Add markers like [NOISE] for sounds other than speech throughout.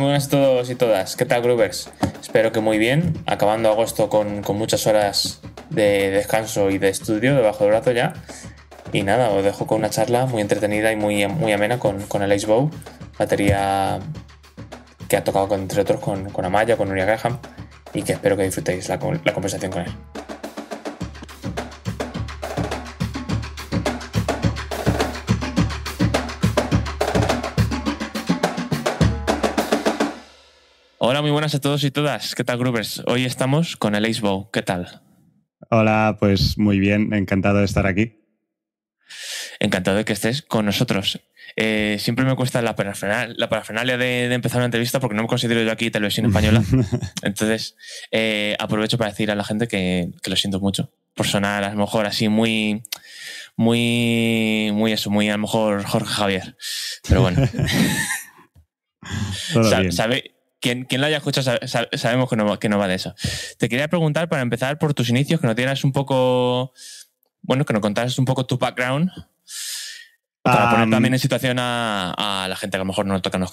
buenas a todos y todas. ¿Qué tal, Groovers? Espero que muy bien. Acabando agosto con, muchas horas de descanso y de estudio debajo del brazo ya. Y nada, os dejo con una charla muy entretenida y muy, muy amena con, el el Bow, batería que ha tocado, entre otros, con, con Amaya, con Nuria Graham, y que espero que disfrutéis la conversación con él. Hola, muy buenas a todos y todas. ¿Qué tal, Grubers? Hoy estamos con el Bow. ¿Qué tal? Hola, pues muy bien, encantado de estar aquí. Encantado de que estés con nosotros. Eh, siempre me cuesta la parafernalia, de, de, empezar una entrevista porque no me considero yo aquí televisión española. [LAUGHS] Entonces, eh, aprovecho para decir a la gente que, lo siento mucho por sonar a lo mejor así muy, muy, muy eso, muy a lo mejor Jorge Javier. Pero bueno. [LAUGHS] Todo quien, quien, lo haya escuchado sabemos que no, que no va de eso. Te quería preguntar, para empezar, por tus inicios, que nos tienes un poco, bueno, que nos contaras un poco tu background, para poner también en situación a, la gente que a lo mejor no lo toca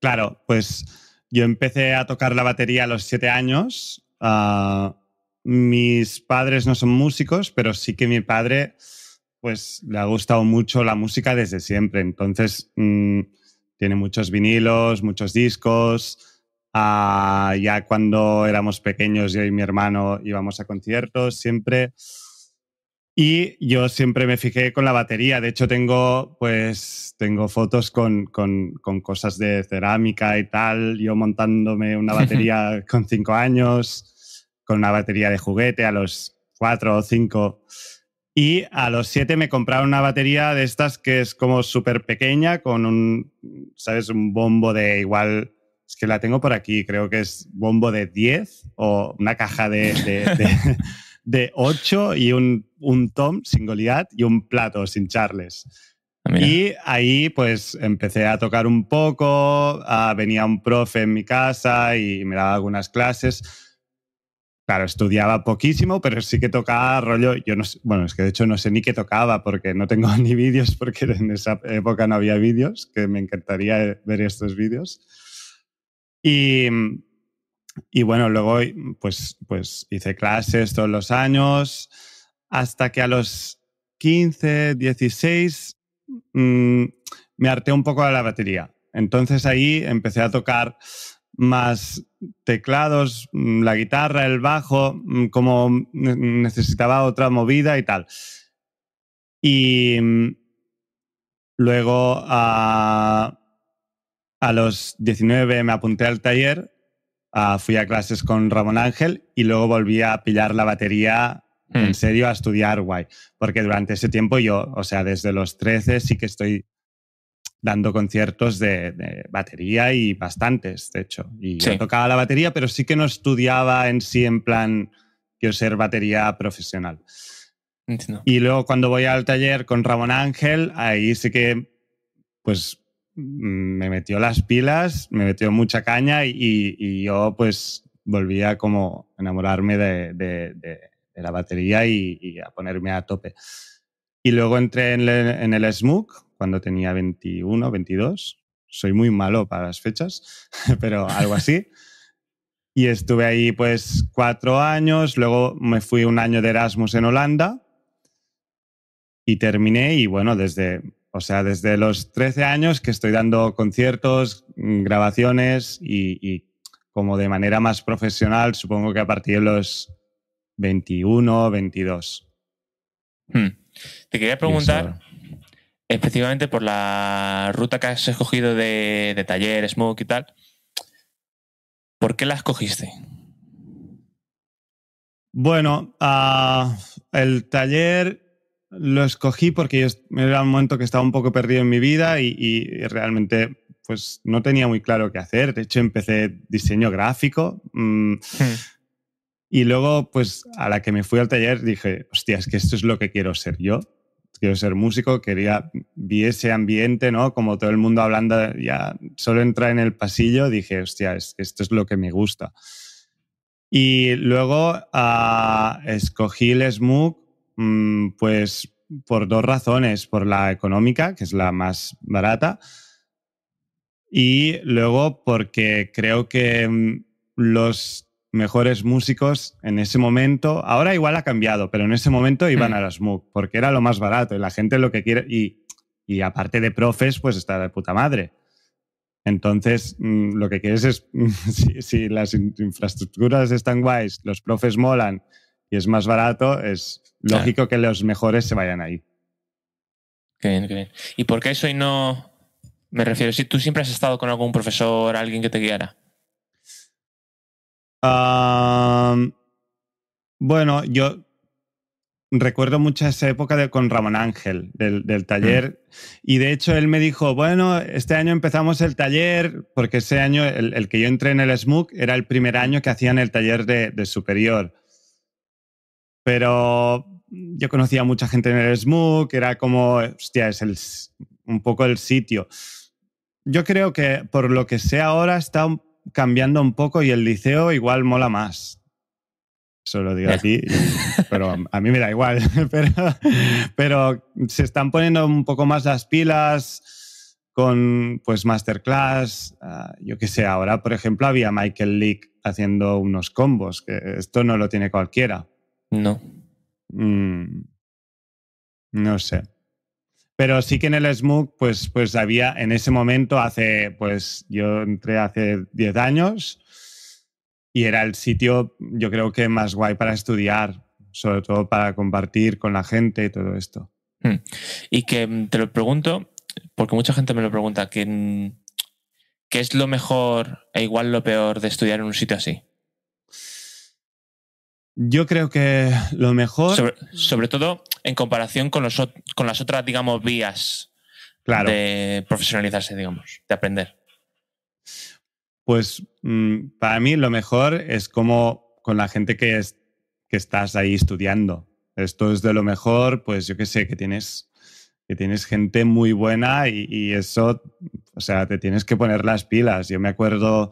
Claro, pues yo empecé a tocar la batería a los siete años. Ah, mis padres no son músicos, pero sí que mi padre, pues, le ha gustado mucho la música desde siempre. Entonces... Mm, tiene muchos vinilos, muchos discos. Ah, ya cuando éramos pequeños, yo y mi hermano íbamos a conciertos siempre. Y yo siempre me fijé con la batería. De hecho, tengo, pues, tengo fotos con, con, con cosas de cerámica y tal. Yo montándome una [LAUGHS] batería con cinco años, con una batería de juguete a los cuatro o cinco. Y a los siete me compraron una batería de estas que es como súper pequeña, con un, ¿sabes? Un bombo de igual. Es que la tengo por aquí, creo que es bombo de 10 o una caja de, de, 8 [LAUGHS] y un, un tom sin Goliath y un plato sin Charles. Ah, y ahí pues empecé a tocar un poco, ah, venía un profe en mi casa y me daba algunas clases. Claro, estudiaba poquísimo, pero sí que tocaba rollo. Yo no bueno, es que de hecho no sé ni qué tocaba porque no tengo [LAUGHS] ni vídeos, porque en esa época no había vídeos, que me encantaría eh, ver estos vídeos. Y, y bueno, luego pues, pues hice clases todos los años, hasta que a los 15, 16 mm, me harté un poco de la batería. Entonces ahí empecé a tocar más teclados, mm, la guitarra, el bajo, mm, como necesitaba otra movida y tal. Y mm, luego a, a los 19 me apunté al taller, fui a clases con Ramón Ángel y luego volví a pillar la batería en hmm. serio a estudiar guay, porque durante ese tiempo yo, o sea, desde los 13 sí que estoy dando conciertos de, batería y bastantes, de hecho. Y yo tocaba la batería, pero sí que no estudiaba en sí en plan quiero ser batería profesional. Y luego cuando voy al taller con Ramón Ángel, ahí sí que pues mm, me metió las pilas, me metió mucha caña y, yo pues volvía como enamorarme de, la batería y, a ponerme a tope. Y luego entré en, el SMUC, cuando tenía 21, 22. Soy muy malo para las fechas, [LAUGHS] pero algo así. Y estuve ahí pues cuatro años, luego me fui un año de Erasmus en Holanda y terminé y bueno, desde, o sea, desde los 13 años que estoy dando conciertos, grabaciones y, y como de manera más profesional, supongo que a partir de los 21, 22. Hmm. Te quería preguntar Específicamente por la ruta que has escogido de, taller, smoke y tal, ¿por qué la escogiste? Bueno, ah, el taller lo escogí porque era un momento que estaba un poco perdido en mi vida y, realmente pues no tenía muy claro qué hacer. De hecho, empecé diseño gráfico. Mm, hmm. y luego, pues a la que me fui al taller dije, hostia, es que esto es lo que quiero ser yo quiero ser músico, quería, vi ese ambiente, ¿no? Como todo el mundo hablando, ya solo entra en el pasillo, dije, hostia, esto es lo que me gusta. Y luego ah, escogí el SMUC, mm, pues por dos razones, por la económica, que es la más barata, y luego porque creo que mm, los mejores músicos en ese momento. Ahora igual ha cambiado, pero en ese momento iban mm. a las MOOC porque era lo más barato y la gente lo que quiere. Y, aparte de profes, pues está de puta madre. Entonces, mm, lo que quieres es, [LAUGHS] si, las infraestructuras están guays, los profes molan y es más barato, es lógico que los mejores se vayan ahí. ¿Y por qué eso y no, me refiero, si tú siempre has estado con algún profesor, alguien que te guiara? bueno, yo recuerdo mucho esa época de, con Ramón Ángel, del, taller, mm. y de hecho él me dijo, bueno, este año empezamos el taller, porque ese año el, que yo entré en el SMUC era el primer mm. año que hacían el taller de, superior. Pero yo conocía a mucha gente en el SMUC, era como, hostia, es el, un poco el sitio. Yo creo que por lo que sé ahora está un cambiando un poco y el liceo igual mola más. Eso lo digo aquí, pero a mí me da igual. [LAUGHS] Pero, se están poniendo un poco más las pilas con pues masterclass, ah, yo qué sé, ahora por ejemplo había Michael Leak haciendo unos combos, que esto no lo tiene cualquiera. No. Mm. no sé. Pero sí que en el SMUC, pues, pues había en ese momento, hace, pues yo entré hace 10 años y era el sitio, yo creo que más guay para estudiar, sobre todo para compartir con la gente y todo esto. Hmm. Y que mm, te lo pregunto, porque mucha gente me lo pregunta, quién mm, ¿qué es lo mejor e igual lo peor de estudiar en un sitio así? Yo creo que lo mejor. Sobre, todo en comparación con, con las otras, digamos, vías de profesionalizarse, digamos, de aprender. Pues mm, para mí lo mejor es como con la gente que, estás ahí estudiando. Esto es de lo mejor, pues yo qué sé, que tienes, que tienes gente muy buena y, y eso, o sea, te tienes que poner las pilas. Yo me acuerdo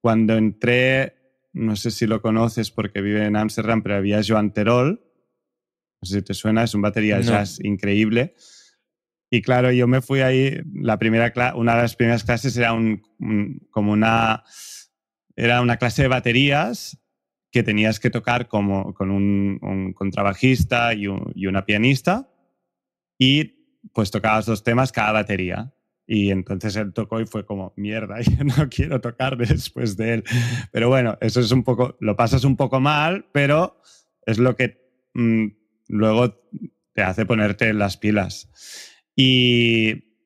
cuando entré no sé si lo conoces porque vive en Amsterdam, pero había Joan Terol, no sé si te suena, es un batería jazz increíble. Y claro, yo me fui ahí, la primera una de las primeras clases era como una, era una clase de baterías que tenías que tocar como, con un, contrabajista y, y, una pianista y pues tocabas dos temas cada batería. Y entonces él tocó y fue como, mierda, [LAUGHS] yo no quiero tocar después de él. Pero bueno, eso es un poco, lo pasas un poco mal, pero es lo que mm, luego te hace ponerte las pilas. Y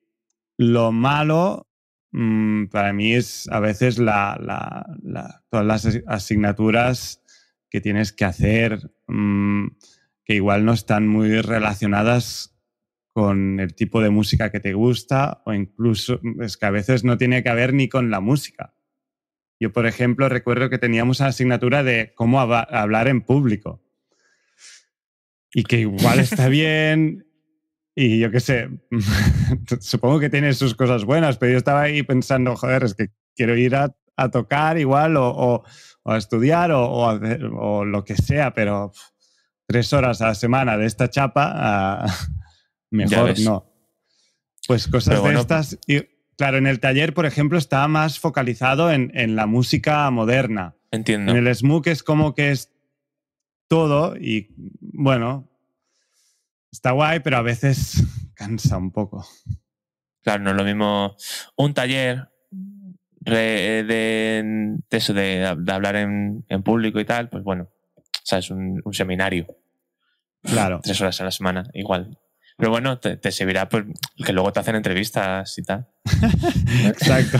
lo malo mm, para mí es a veces todas las asignaturas que tienes que hacer, mm, que igual no están muy relacionadas con el tipo de música que te gusta o incluso es que a veces no tiene que ver ni con la música. Yo, por ejemplo, recuerdo que teníamos una asignatura de cómo hablar en público y que igual está [LAUGHS] bien y yo qué sé, [LAUGHS] supongo que tiene sus cosas buenas, pero yo estaba ahí pensando, joder, es que quiero ir a, tocar igual o, a estudiar o, lo que sea, pero tres horas a la semana de esta chapa mejor no. Pues cosas de estas. Pues claro, en el taller, por ejemplo, está más focalizado en, la música moderna. Entiendo. En el smook es como que es todo y bueno, está guay, pero a veces [LAUGHS] cansa un poco. Claro, no es lo mismo un taller eh, de, eso, de, hablar en, público y tal, pues bueno, o sea, es un, un seminario. Claro. Tres horas a la semana, igual. Pero bueno, te, servirá pues, que luego te hacen entrevistas y tal. [LAUGHS] Exacto.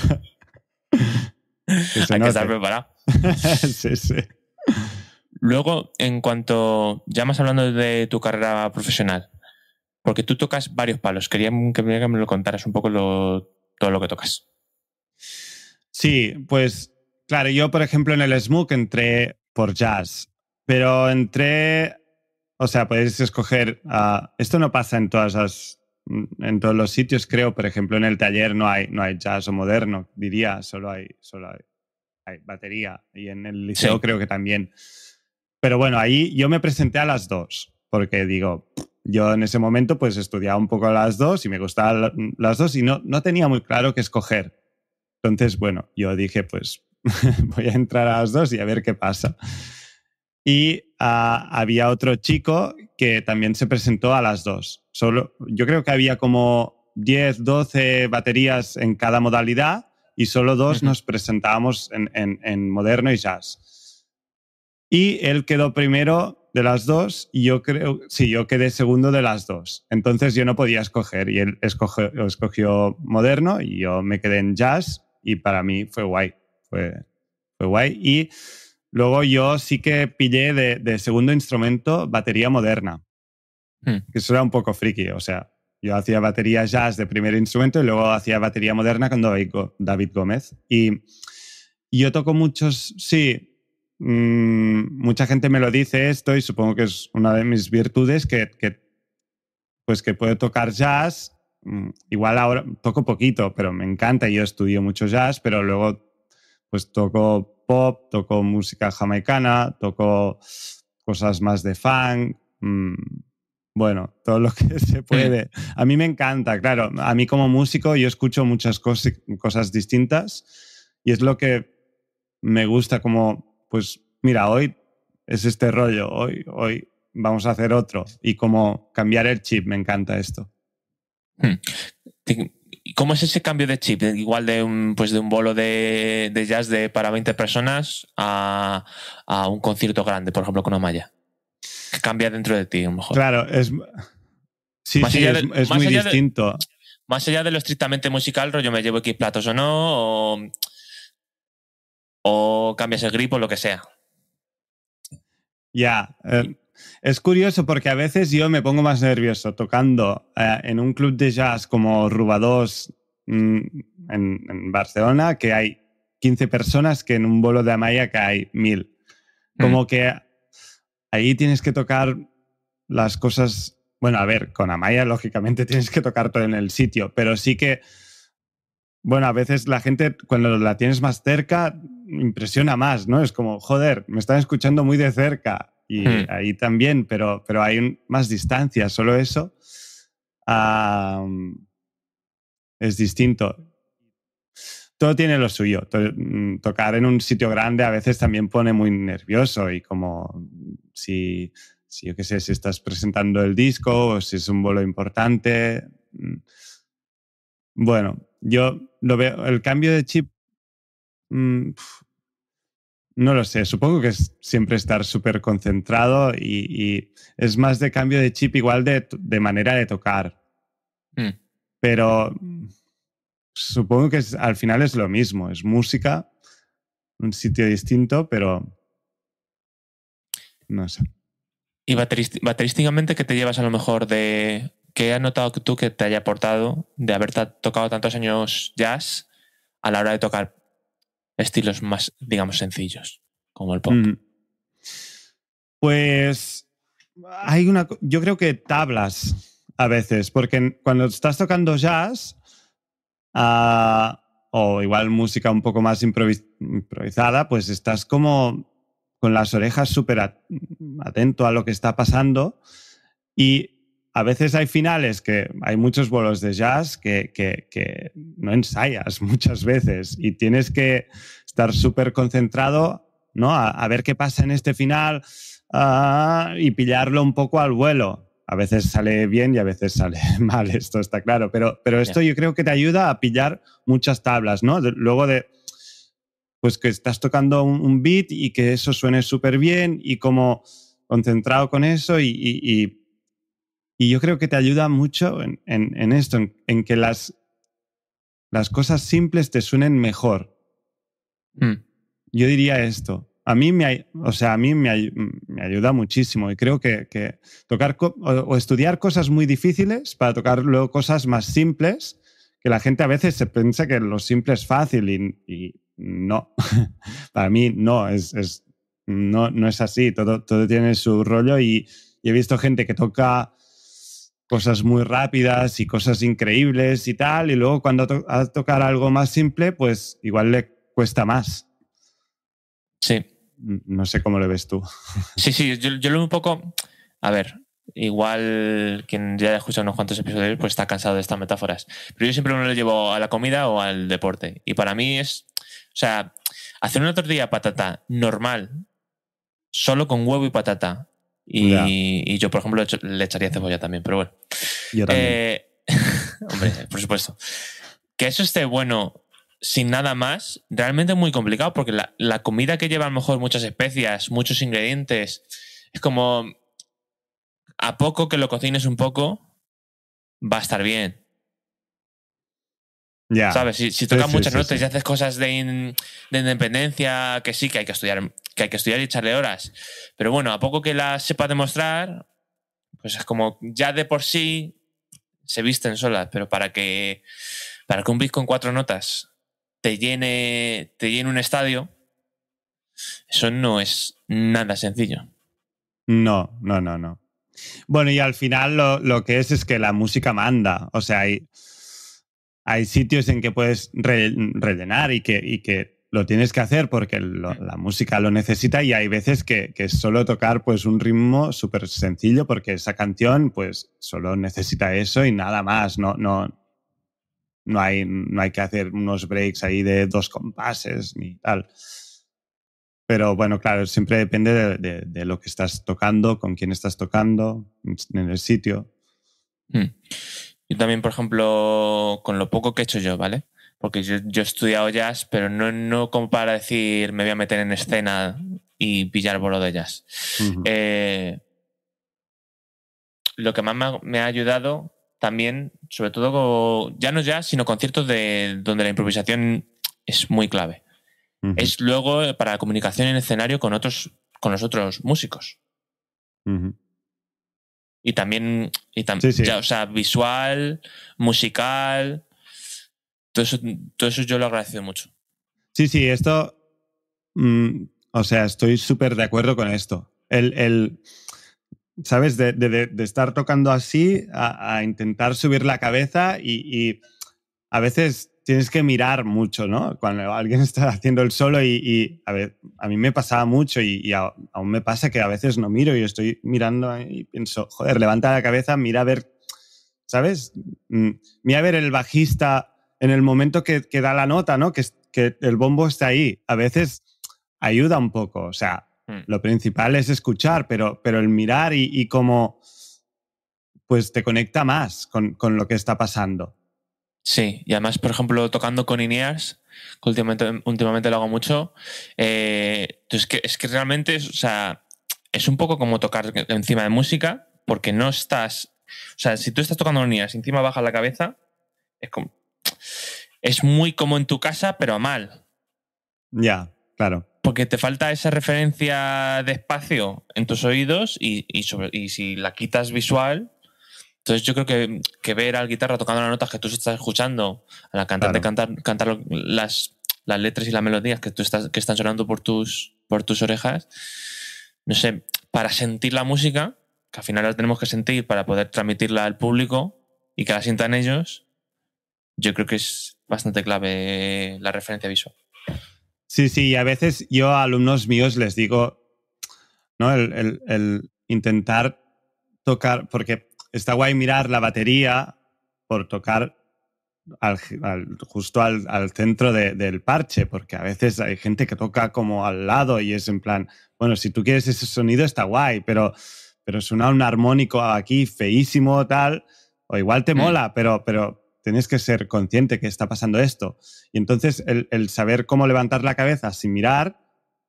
Hay que estar preparado. [LAUGHS] sí, sí. Luego, en cuanto ya más hablando de tu carrera profesional, porque tú tocas varios palos, quería que me lo contaras un poco todo lo que tocas. Sí, pues claro, yo por ejemplo en el SMUC entré por jazz, pero entré o sea, podéis escoger. Ah, esto no pasa en todas las, en todos los sitios, creo. Por ejemplo, en el taller no hay, no hay jazz o moderno, diría, solo hay, solo hay, hay batería. Y en el liceo creo que también. Pero bueno, ahí yo me presenté a las dos, porque digo, yo en ese momento pues estudiaba un poco las dos y me gustaban las dos y no, no tenía muy claro qué escoger. Entonces, bueno, yo dije, pues [LAUGHS] voy a entrar a las dos y a ver qué pasa y ah, había otro chico que también se presentó a las dos. Solo, yo creo que había como 10, 12 baterías en cada modalidad y solo dos nos presentábamos en, en, moderno y jazz. Y él quedó primero de las dos y yo creo, sí, yo quedé segundo de las dos. Entonces yo no podía escoger y él escogió, escogió moderno y yo me quedé en jazz y para mí fue guay, fue, fue guay. Y Luego yo sí que pillé de, segundo instrumento batería moderna, hmm. que eso era un poco friki, o sea, yo hacía batería jazz de primer instrumento y luego hacía batería moderna con David Gómez. Y, yo toco muchos, sí, mm, mucha gente me lo dice esto y supongo que es una de mis virtudes que, pues que puedo tocar jazz. Mm, igual ahora toco poquito, pero me encanta. Yo estudio mucho jazz, pero luego pues toco pop, toco música jamaicana, toco cosas más de funk, mm, bueno, [LAUGHS] todo lo que se puede. A mí me encanta, claro, a mí como músico yo escucho muchas cosas distintas y es lo que me gusta como, pues mira, hoy es este rollo, hoy, hoy vamos a hacer otro y como cambiar el chip, me encanta esto. Hmm cómo es ese cambio de chip? Igual de un, pues de un bolo de, jazz de, para 20 personas a, a, un concierto grande, por ejemplo, con Amaya. ¿Qué cambia dentro de ti, a lo mejor. Claro, es. Sí, es, muy distinto. más allá de lo estrictamente musical, rollo, me llevo X platos o no, o, cambias el grip o lo que sea. Ya. Eh, es curioso porque a veces yo me pongo más nervioso tocando eh, en un club de jazz como Rubados mm, en, Barcelona, que hay 15 personas, que en un bolo de Amaya que hay mil. Mm. Como que ahí tienes que tocar las cosas. Bueno, a ver, con Amaya, lógicamente, [LAUGHS] tienes que tocar todo en el sitio, pero sí que. Bueno, a veces la gente, cuando la tienes más cerca, impresiona más, ¿no? Es como, joder, me están escuchando muy de cerca y hmm. ahí también, pero, pero hay más distancia, solo eso es distinto. Todo tiene lo suyo. Mm, tocar en un sitio grande a veces también pone muy nervioso y como si, yo qué sé, si estás presentando el disco o si es un bolo importante. Mm. Bueno, yo lo veo, el cambio de chip, mm, no lo sé, supongo que es siempre estar súper concentrado y, es más de cambio de chip igual de, manera de tocar. Hmm. Pero supongo que al final es lo mismo, es música, un sitio distinto, pero no sé. ¿Y baterísticamente qué te llevas a lo mejor de... ¿Qué has notado tú que te haya aportado de haber tocado tantos años jazz a la hora de tocar estilos más, digamos, sencillos, como el pop. Pues hay una. Yo creo que tablas a veces, porque cuando estás tocando jazz ah, o igual música un poco más improvisada, pues estás como con las orejas súper atento a lo que está pasando y a veces hay finales que hay muchos vuelos de jazz que, no ensayas [LAUGHS] muchas veces y tienes que estar súper concentrado ¿no? A, ver qué pasa en este final ah, y pillarlo un poco al vuelo. A veces sale bien y a veces sale [LAUGHS] mal, esto está claro, pero, pero esto yo creo que te ayuda a pillar muchas tablas, ¿no? luego de, pues que estás tocando un, beat y que eso suene súper bien y como concentrado con eso y y yo creo que te ayuda mucho en, esto, en, que las, las cosas simples te suenen mejor. Mm. Yo diría esto. A mí me, o sea, a mí me, ayuda muchísimo y creo que, tocar o, estudiar cosas muy difíciles para tocar luego cosas más simples, que la gente a veces se piensa que lo simple es fácil y, no. [LAUGHS] para mí no, es, no, no es así. Todo, todo tiene su rollo y he visto gente que toca cosas muy rápidas y cosas increíbles y tal, y luego cuando ha tocar algo más simple, pues igual le cuesta más. Sí. No sé cómo lo ves tú. [LAUGHS] Sí, sí, yo, lo veo un poco. A ver, igual quien ya ha escuchado unos cuantos episodios, pues está cansado de estas metáforas. Pero yo siempre me lo llevo a la comida o al deporte. Y para mí es. O sea, hacer una tortilla de patata normal, solo con huevo y patata, y, yo, por ejemplo, le echaría cebolla también, pero bueno. Yo también. Eh, [LAUGHS] hombre, por supuesto. Que eso esté bueno sin nada más, realmente es muy complicado porque la, comida que lleva a lo mejor muchas especias, muchos ingredientes, es como a poco que lo cocines un poco, va a estar bien. Ya. ¿Sabes? Si, tocas muchas notas y haces cosas de, de, independencia, que sí que hay que estudiar que hay que estudiar y echarle horas. Pero bueno, a poco que la sepa demostrar, pues es como ya de por sí se visten solas, pero para que, para que un beat con cuatro notas te llene, te llene un estadio, eso no es nada sencillo. No, no, no, no. Bueno, y al final lo, que es es que la música manda. O sea, hay, hay sitios en que puedes rellenar y que, y que lo tienes que hacer porque mm. la música lo necesita y hay veces que, solo tocar pues un ritmo súper sencillo porque esa canción pues solo necesita eso y nada más, no, no, no, hay, no hay que hacer unos breaks ahí de dos compases ni tal. Pero bueno, claro, siempre depende de, lo que estás tocando, con quién estás tocando, en el sitio. Mm. Y también, por ejemplo, con lo poco que he hecho yo, ¿vale? porque yo, yo, he estudiado jazz, pero no, no como para decir me voy a meter en escena y pillar bolo de jazz. Eh, lo que más me ha, ayudado también, sobre todo ya no jazz, sino conciertos de, donde la improvisación es muy clave. Es luego para la comunicación en escenario con otros, con los otros músicos. Y también, y también Ya, o sea, visual, musical, todo eso, yo lo agradezco mucho. Sí, sí, esto. Mm, o sea, estoy súper de acuerdo con esto. El. ¿Sabes? De, estar tocando así a, intentar subir la cabeza y, a veces tienes que mirar mucho, ¿no? Cuando alguien [LAUGHS] está haciendo el solo y, a, ver, a mí me pasaba mucho y, aún me pasa que a veces no miro y estoy mirando y pienso, joder, levanta la cabeza, mira a ver, ¿sabes? Mm, mira a ver el bajista en el momento que, da la nota, ¿no? Que, que, el bombo está ahí. A veces ayuda un poco. O sea, hmm. lo principal es escuchar, pero, pero el mirar y, y cómo pues te conecta más con, con, lo que está pasando. Sí, y además, por ejemplo, tocando con Ineas, que últimamente, últimamente lo hago mucho, eh, es, que, es que realmente es, o sea, es un poco como tocar encima de música, porque no estás. O sea, si tú estás tocando Ineas y encima bajas la cabeza, es como, es muy como en tu casa, pero a mal. Ya, claro. Porque te falta esa referencia de espacio en tus oídos y, si la quitas visual, entonces yo creo que, ver al guitarra tocando las notas que tú estás escuchando, a la cantante cantar, cantar las, las letras y las melodías que tú estás, que están sonando por tus, por tus orejas, no sé, para sentir la música, que al final la tenemos que sentir para poder transmitirla al público y que la sientan ellos, yo creo que es bastante clave la referencia visual. Sí, sí, y a veces yo a alumnos míos les digo, ¿no? El, intentar tocar, porque está guay mirar la batería por tocar justo al, centro del parche, porque a veces hay gente que toca como al lado y es en plan, bueno, si tú quieres ese sonido está guay, pero, pero suena un armónico aquí feísimo, o tal, o igual te mm. mola, pero, pero, tienes que ser consciente que está pasando esto. Y entonces el, saber cómo levantar la cabeza sin mirar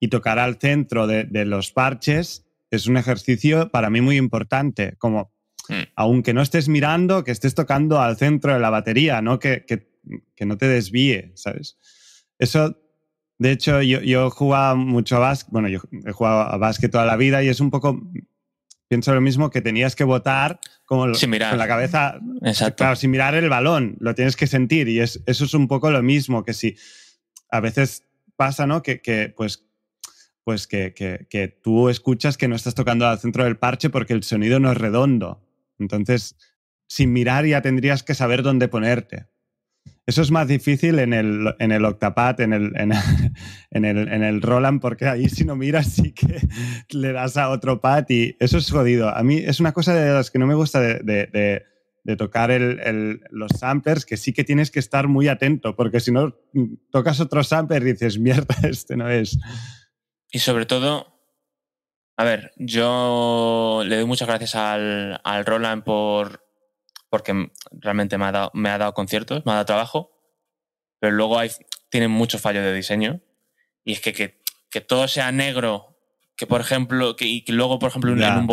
y tocar al centro de, los parches es un ejercicio para mí muy importante, como hmm. aunque no estés mirando, que estés tocando al centro de la batería, ¿no? Que, que, no te desvíe, ¿sabes? Eso, de hecho, yo, yo jugaba mucho bueno, yo he jugado a básquet toda la vida y es un poco pienso lo mismo, que tenías que votar como con la cabeza, sin mirar el balón, lo tienes que sentir y eso es un poco lo mismo que si a veces pasa, ¿no? Que, pues pues que, que, tú escuchas que no estás tocando al centro del parche porque el sonido no es redondo. Entonces, sin mirar ya tendrías que saber dónde ponerte. Eso es más difícil en el, en el Octapad, en el, [LAUGHS] en, el, en el Roland, porque ahí si no miras sí que le das a otro pad y eso es jodido. A mí es una cosa de las que no me gusta de, tocar el, los samplers, que sí que tienes que estar muy atento, porque si no mm, tocas otro sampler y dices, mierda, [LAUGHS] este no es. Y sobre todo, a ver, yo le doy muchas gracias al Roland por porque realmente me ha, dado, me ha dado conciertos, me ha dado trabajo, pero luego hay, tienen muchos fallos de diseño. Y es que, que, todo sea negro, que por ejemplo, que, y luego, por ejemplo, en, un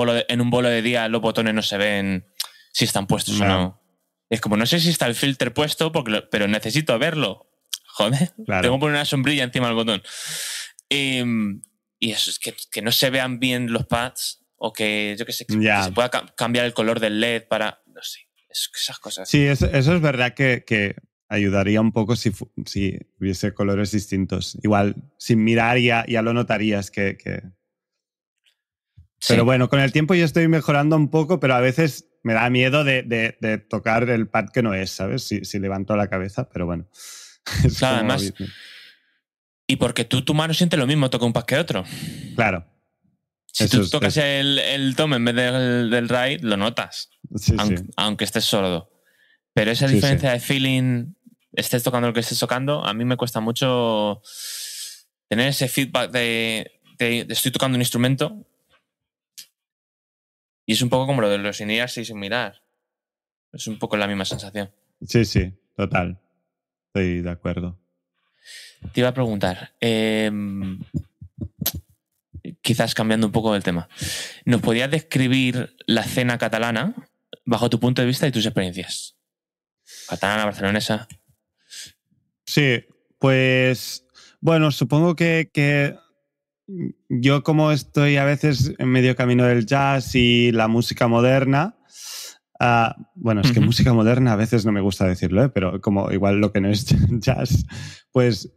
bolo de, día los botones no se ven si están puestos o no. Es como, no sé si está el filter puesto, porque pero necesito verlo. Joder, tengo que poner una sombrilla encima del botón. Y, eso, es que, no se vean bien los pads, o que, yo qué sé, que se pueda cambiar el color del LED para. No sé cosas. Sí, eso, es verdad que, ayudaría un poco si, hubiese colores distintos. Igual, sin mirar ya, ya lo notarías que... Pero bueno, con el tiempo yo estoy mejorando un poco, pero a veces me da miedo de, tocar el pad que no es, ¿sabes? Si, levanto la cabeza, pero bueno. [LAUGHS] Claro, además... Y porque tú, tu mano siente lo mismo, toca un pad que otro. Claro. Si tú tocas eh. El, el, tom en vez del, del ride, lo notas, aunque, estés sordo. Pero esa diferencia de feeling, estés tocando lo que estés tocando, a mí me cuesta mucho tener ese feedback de, estoy tocando un instrumento. Y es un poco como lo de los in y sin mirar. Es un poco la misma sensación. Sí, sí, total. Estoy de acuerdo. Te iba a preguntar, em, quizás cambiando un poco el tema. ¿Nos podías describir la cena catalana bajo tu punto de vista y tus experiencias? Catalana, barcelonesa. Sí, pues bueno, supongo que, yo como estoy a veces en medio camino del jazz y la música moderna, ah, bueno, es que música moderna a veces no me gusta decirlo, ¿eh? pero como igual lo que no es [LAUGHS] jazz, pues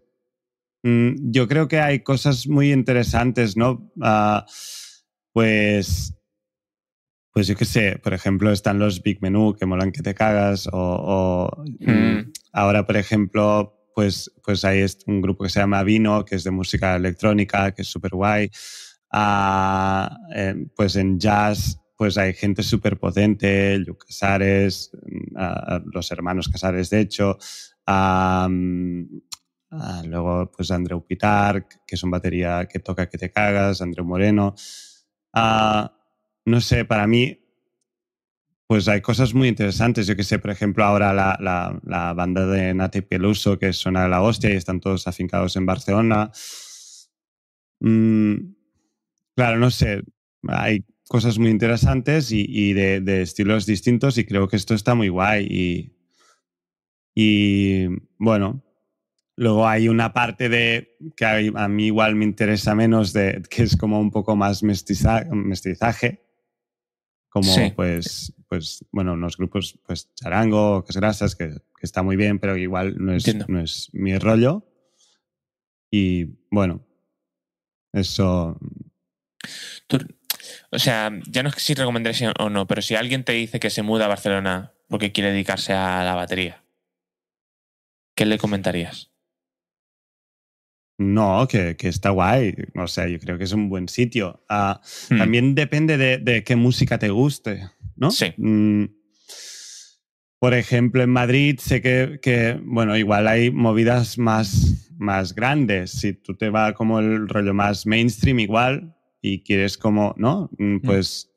Mm, yo creo que hay cosas muy interesantes, ¿no? Ah, pues pues yo qué sé, por ejemplo, están los Big Menu que molan que te cagas, o, mm, hmm. ahora, por ejemplo, pues, pues hay un grupo que se llama Vino, que es de música electrónica, que es súper guay. Ah, pues en jazz, pues hay gente súper potente, Luke Casares, mm, ah, los hermanos Casares, de hecho. Ah, luego, pues Andreu Pitar, que es un batería que toca que te cagas, Andreu Moreno. Ah, no sé, para mí, pues hay cosas muy interesantes. Yo que sé, por ejemplo, ahora la, la, la banda de Nate Peluso, que suena de la hostia y están todos afincados en Barcelona. Mm, claro, no sé, hay cosas muy interesantes y, y de, de, estilos distintos y creo que esto está muy guay. y, y bueno, Luego hay una parte de que a mí igual me interesa menos, de, que es como un poco más mestizaje, como pues, pues, bueno, unos grupos, pues charango, es grasas, que, que, está muy bien, pero igual no es, no es mi rollo. Y bueno, eso. o sea, ya no es que si recomendaría o no, pero si alguien te dice que se muda a Barcelona porque quiere dedicarse a la batería, ¿qué le comentarías? No, que, está guay. O sea, yo creo que es un buen sitio. Ah, hmm. También depende de, qué música te guste, ¿no? Sí. Mm, por ejemplo, en Madrid sé que, bueno, igual hay movidas más, más grandes. Si tú te vas como el rollo más mainstream, igual, y quieres como, ¿no? Mm, hmm. Pues,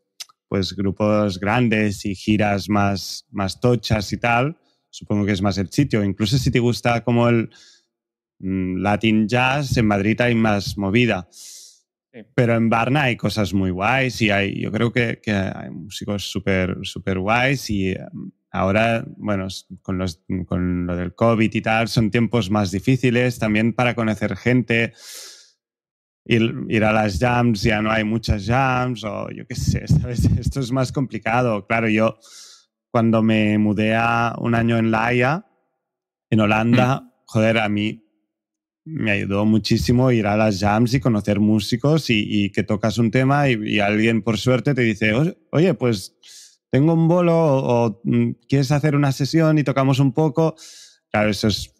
pues grupos grandes y giras más, más tochas y tal, supongo que es más el sitio. Incluso si te gusta como el Mm, Latin Jazz, en Madrid hay más movida. Pero en Varna hay cosas muy guays y hay, yo creo que, hay músicos súper super guays y eh, ahora, bueno, con, con lo del COVID y tal, son tiempos más difíciles también para conocer gente. Ir, ir, a las jams, ya no hay muchas jams o yo qué sé, [LAUGHS] ¿sabes? Esto es más complicado. Claro, yo cuando me mudé a un año en La Haya, en Holanda, mm. joder, a mí me ayudó muchísimo ir a las jams y conocer músicos y, que tocas un tema y, alguien por suerte te dice, oye, pues tengo un bolo o, mm, quieres hacer una sesión y tocamos un poco. Claro, eso es,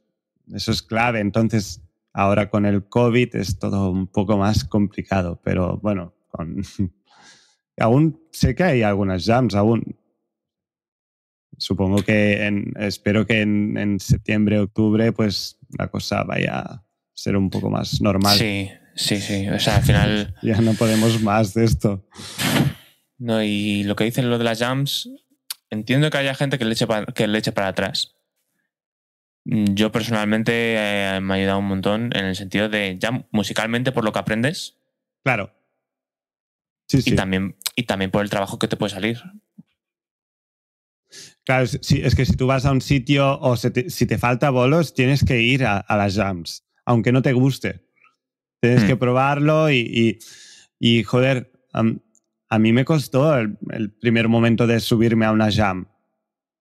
eso es clave. Entonces, ahora con el COVID es todo un poco más complicado, pero bueno, [LAUGHS] aún sé que hay algunas jams, aún, supongo que en, espero que en, en, septiembre, octubre, pues la cosa vaya ser un poco más normal. Sí, sí, sí. O sea, al final. [LAUGHS] ya no podemos más de esto. No, y lo que dicen lo de las jams, entiendo que haya gente que le eche para, que le eche para atrás. Mm, yo personalmente eh, me ha ayudado un montón en el sentido de ya musicalmente por lo que aprendes. Claro. Sí, y, sí. También, y también por el trabajo que te puede salir. Claro, es, que si tú vas a un sitio o si te falta bolos, tienes que ir a las jams aunque no te guste. Tienes que hmm. probarlo y, joder, a mí me costó el, primer momento de subirme a una jam,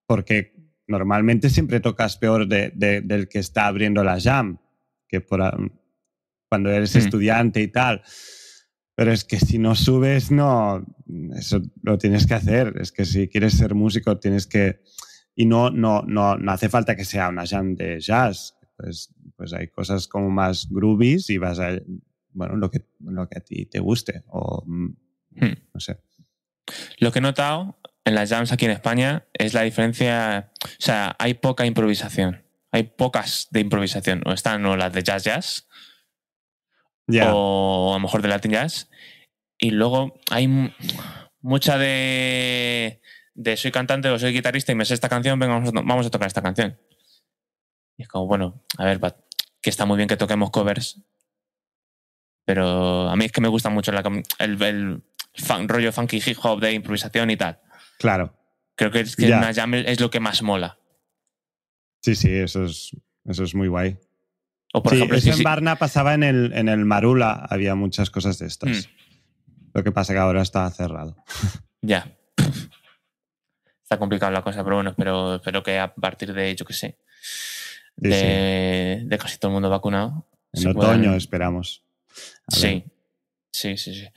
porque normalmente siempre tocas peor del que está abriendo la jam, que por, cuando eres hmm. estudiante y tal. Pero es que si no subes, no, eso lo tienes que hacer. Es que si quieres ser músico, tienes que... Y no, no, no, no hace falta que sea una jam de jazz. Pues pues hay cosas como más groovies y vas a, bueno, lo que, lo que a ti te guste o mm, hmm. no Lo que he notado en las jams aquí en España es la diferencia, o sea, hay poca improvisación, hay pocas de improvisación, o están las de jazz jazz o a lo mejor de latin jazz y luego hay mucha de, soy cantante o soy guitarrista y me sé esta canción, venga, vamos a, tocar esta canción. Y es como, bueno, a ver, que está muy bien que toquemos covers. Pero a mí es que me gusta mucho el, rollo funky hip hop de improvisación y tal. Claro. Creo que, es es lo que más mola. Sí, sí, eso es, eso es muy guay. O por ejemplo, eso en Barna pasaba en el, en el Marula, había muchas cosas de estas. Mm. Lo que pasa es que ahora está cerrado. [LAUGHS] Ya. Está complicada la cosa, pero bueno, espero, que a partir de, yo que sé, de, casi todo el mundo vacunado. En otoño esperamos. Sí, sí, sí, sí.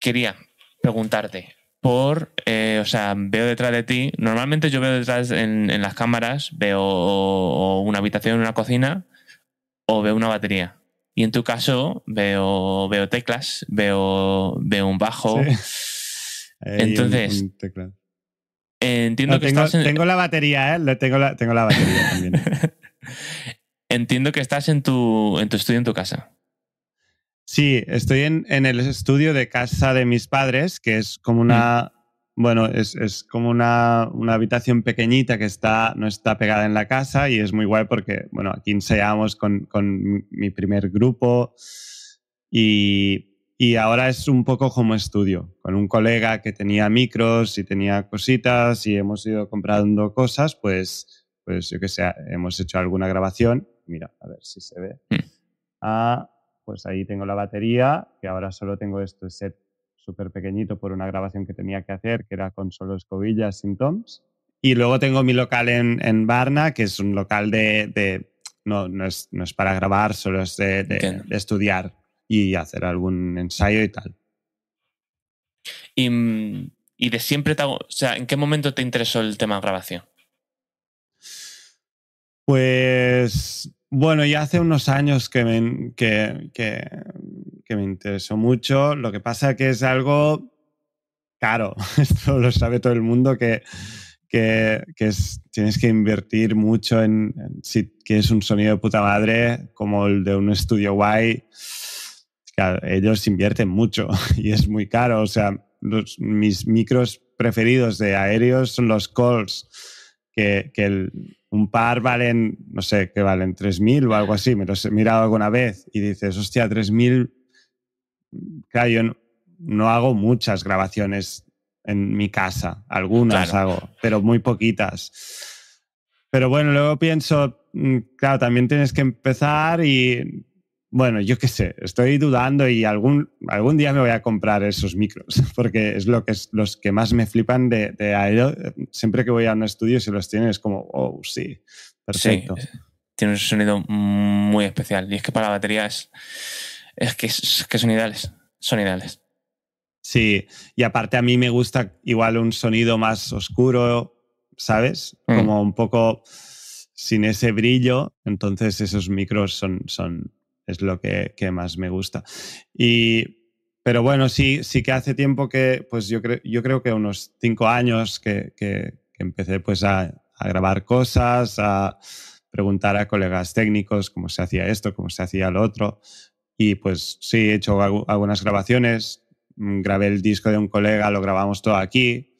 Quería preguntarte por, eh, o sea, veo detrás de ti, normalmente yo veo detrás en, las cámaras, veo una habitación, una cocina, o veo una batería. Y en tu caso veo, veo teclas, veo, veo un bajo. [LAUGHS] Entonces, entiendo que estás en... tengo la batería, ¿eh? Tengo la, tengo la batería también. [LAUGHS] entiendo que estás en tu, en tu estudio, en tu casa. Sí, estoy en, el estudio de casa de mis padres, que es como una. Mm. Bueno, es, como una, habitación pequeñita que está, no está pegada en la casa y es muy guay porque, bueno, aquí enseñamos con, con mi primer grupo y y ahora es un poco como estudio, con un colega que tenía micros y tenía cositas y hemos ido comprando cosas, pues, pues yo que sé, hemos hecho alguna grabación. Mira, a ver si se ve. Hmm. Ah, pues ahí tengo la batería, que ahora solo tengo este set súper pequeñito por una grabación que tenía que hacer, que era con solo escobillas sin toms. Y luego tengo mi local en, en Varna, que es un local de... no, no es, no es para grabar, solo es de estudiar, y hacer algún ensayo y tal. Mm, y, de siempre, te hago, o sea, ¿en qué momento te interesó el tema grabación? Pues bueno, ya hace unos años que me, que, me interesó mucho. Lo que pasa que es algo caro. [LAUGHS] Esto lo sabe todo el mundo que, que, tienes que invertir mucho en, en si quieres un sonido de puta madre como el de un estudio guay ellos invierten mucho [LAUGHS] y es muy caro. O sea, los, mis micros preferidos de aéreos son los calls que, un par valen, no sé, que valen 3.000 o algo así. Me los he mirado alguna vez y dices, hostia, 3.000. Claro, yo no, hago muchas grabaciones en mi casa, algunas hago, pero muy poquitas. Pero bueno, luego pienso, mm, claro, también tienes que empezar y bueno, yo qué sé, estoy dudando y algún, algún día me voy a comprar esos micros, [LAUGHS] porque es lo que es, los que más me flipan de, Aero. Siempre que voy a un estudio, si los tienes es como, oh, sí, perfecto. tiene un sonido muy especial. Y es que para la batería es, que, son ideales, son ideales. Sí, y aparte a mí me gusta igual un sonido más oscuro, ¿sabes? Mm. Como un poco sin ese brillo. Entonces esos micros son, son es lo que, más me gusta. Y pero bueno, sí, sí que hace tiempo que, pues yo, creo yo creo que unos cinco años que, empecé pues a, grabar cosas, a preguntar a colegas técnicos cómo se hacía esto, cómo se hacía lo otro. Y pues sí, he hecho algunas grabaciones, mm, grabé el disco de un colega, lo grabamos todo aquí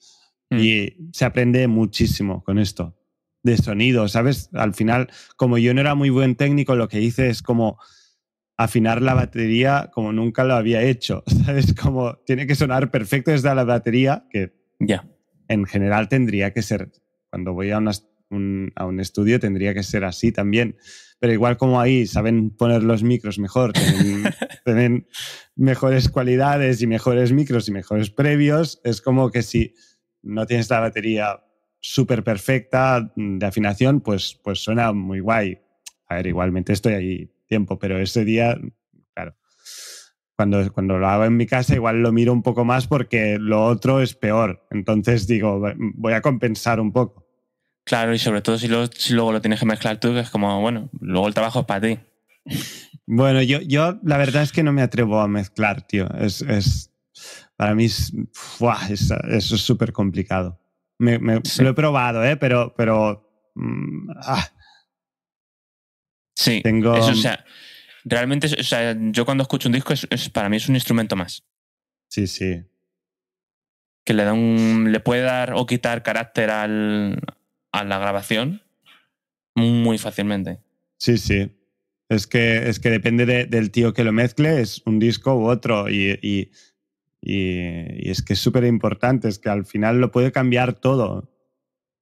mm. y se aprende muchísimo con esto, de sonido, ¿sabes? Al final, como yo no era muy buen técnico, lo que hice es como afinar la batería como nunca lo había hecho. [LAUGHS] ¿Sabes? Como tiene que sonar perfecto desde la batería, que ya. en general tendría que ser, cuando voy a, un, a un estudio tendría que ser así también. Pero igual como ahí saben poner los micros mejor, tienen, [LAUGHS] mejores cualidades y mejores micros y mejores previos, es como que si no tienes la batería súper perfecta de afinación, pues, pues suena muy guay. A ver, igualmente estoy ahí tiempo, pero ese día, claro, cuando, cuando lo hago en mi casa igual lo miro un poco más porque lo otro es peor. Entonces digo, voy a compensar un poco. Claro, y sobre todo si, luego lo tienes que mezclar tú, que es como, bueno, luego el trabajo es para ti. Bueno, yo, yo la verdad es que no me atrevo a mezclar, tío. Es, para mí es, eso es súper complicado. Me, Lo he probado, ¿eh? pero, pero mm, ah, Sí, Tengo... o sea, realmente, o sea, yo cuando escucho un disco, es, para mí es un instrumento más. Sí, sí. Que le, da le puede dar o quitar carácter al, a la grabación muy fácilmente. Sí, sí. Es que, es que depende del tío que lo mezcle, es un disco u otro. Y, es que es súper importante, es que al final lo puede cambiar todo,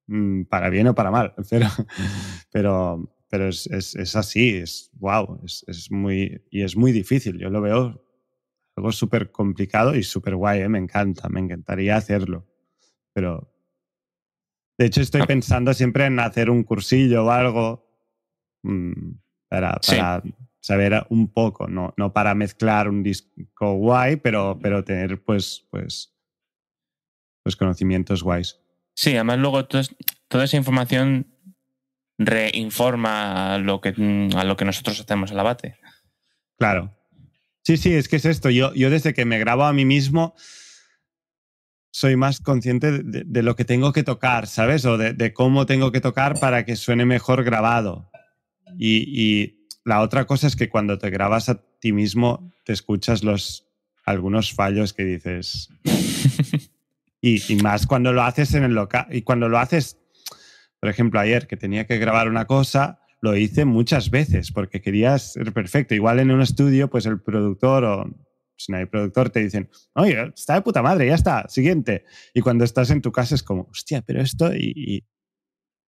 mm, para bien o para mal. [LAUGHS] Pero, pero pero es, así, es wow, es, muy, y es muy difícil, yo lo veo algo súper complicado y súper guay, ¿eh? me encanta, me encantaría hacerlo, pero de hecho estoy ah. pensando siempre en hacer un cursillo o algo mm, para, saber un poco, no, no para mezclar un disco guay, pero, pero tener pues, pues, pues conocimientos guays. Sí, además luego toda esa información reinforma a lo que, mm, a lo que nosotros hacemos al abate. Claro. Sí, sí, es que es esto. Yo, yo desde que me grabo a mí mismo soy más consciente de, lo que tengo que tocar, ¿sabes? O de, cómo tengo que tocar para que suene mejor grabado. Y, la otra cosa es que cuando te grabas a ti mismo, te escuchas los algunos fallos que dices. [LAUGHS] y, y más cuando lo haces en el local. Y cuando lo haces por ejemplo, ayer que tenía que grabar una cosa, lo hice muchas veces porque quería ser perfecto. Igual en un estudio, pues el productor o si no hay productor te dicen, oye, está de puta madre, ya está, siguiente. Y cuando estás en tu casa es como, hostia, pero esto y,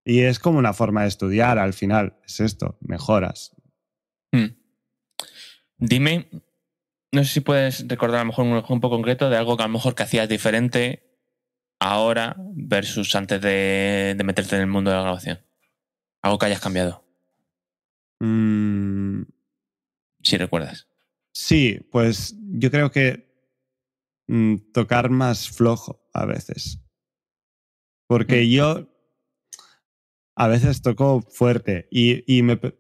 y, es como una forma de estudiar al final, es esto, mejoras. Hmm. Dime, no sé si puedes recordar a lo mejor un ejemplo concreto de algo que a lo mejor que hacías diferente ahora versus antes de, meterte en el mundo de la grabación? Algo que hayas cambiado. Mm. Si recuerdas. Sí, pues yo creo que mm, tocar más flojo a veces. Porque mm. yo a veces toco fuerte y,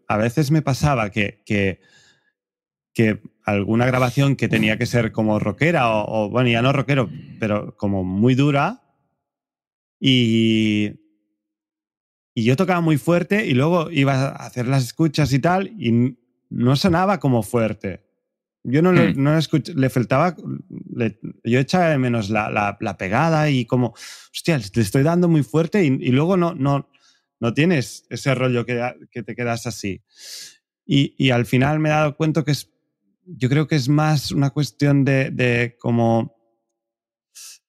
a veces me pasaba que, que, alguna grabación que tenía que ser como rockera o, o bueno, ya no rockero, pero como muy dura, y, y yo tocaba muy fuerte y luego iba a hacer las escuchas y tal y no sonaba como fuerte. Yo no, hmm. no le faltaba, yo echaba de menos la, la, pegada y como, hostia, le estoy dando muy fuerte y, y luego no, no, no tienes ese rollo que, que te quedas así. Y, y, al final me he dado cuenta que es, yo creo que es más una cuestión de, de como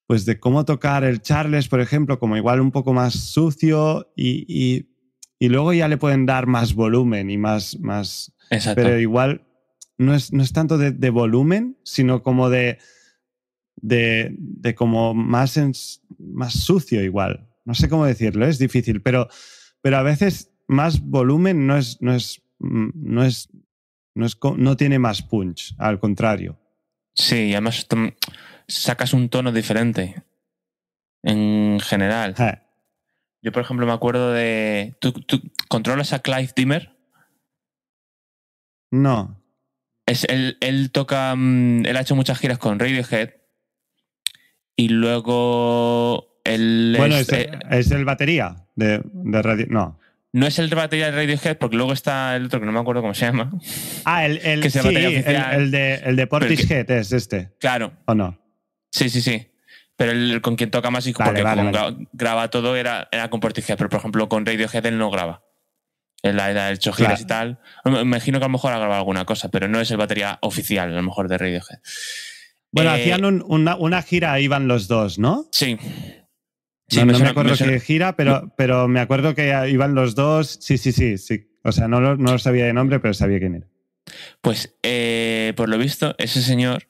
pues de cómo tocar el Charles, por ejemplo, como igual un poco más sucio y, y, y luego ya le pueden dar más volumen y más... más Exacto. Pero igual no es, no es tanto de, volumen, sino como de... De, de como más, más sucio igual. No sé cómo decirlo, es difícil, pero, pero a veces más volumen no es, no es, no es, no es, no tiene más punch, al contrario. Sí, además sacas un tono diferente en general. Yo, por ejemplo, me acuerdo de. ¿Tú, tú controlas a Clive Dimmer? No. Es, él, él toca. Mm, él ha hecho muchas giras con Radiohead. Y luego. Él bueno, es, eh, el batería de, de No. No es el batería de Radiohead, porque luego está el otro que no me acuerdo cómo se llama. Ah, el, el, [LAUGHS] de, el de Portishead es este. Claro. ¿O no? Sí, sí, sí. Pero el, con quien toca más y porque con graba todo era, era con Porticia. pero por ejemplo con Radiohead él no graba. En la hecho giras y tal. Me imagino que a lo mejor ha grabado alguna cosa, pero no es el batería oficial, a lo mejor, de Radiohead. Bueno, eh, hacían una, gira, iban los dos, ¿no? Sí. no, me, acuerdo gira, pero, pero me acuerdo que iban los dos. Sí, sí, sí, sí. O sea, no lo, no sabía de nombre, pero sabía quién era. Pues, eh, por lo visto, ese señor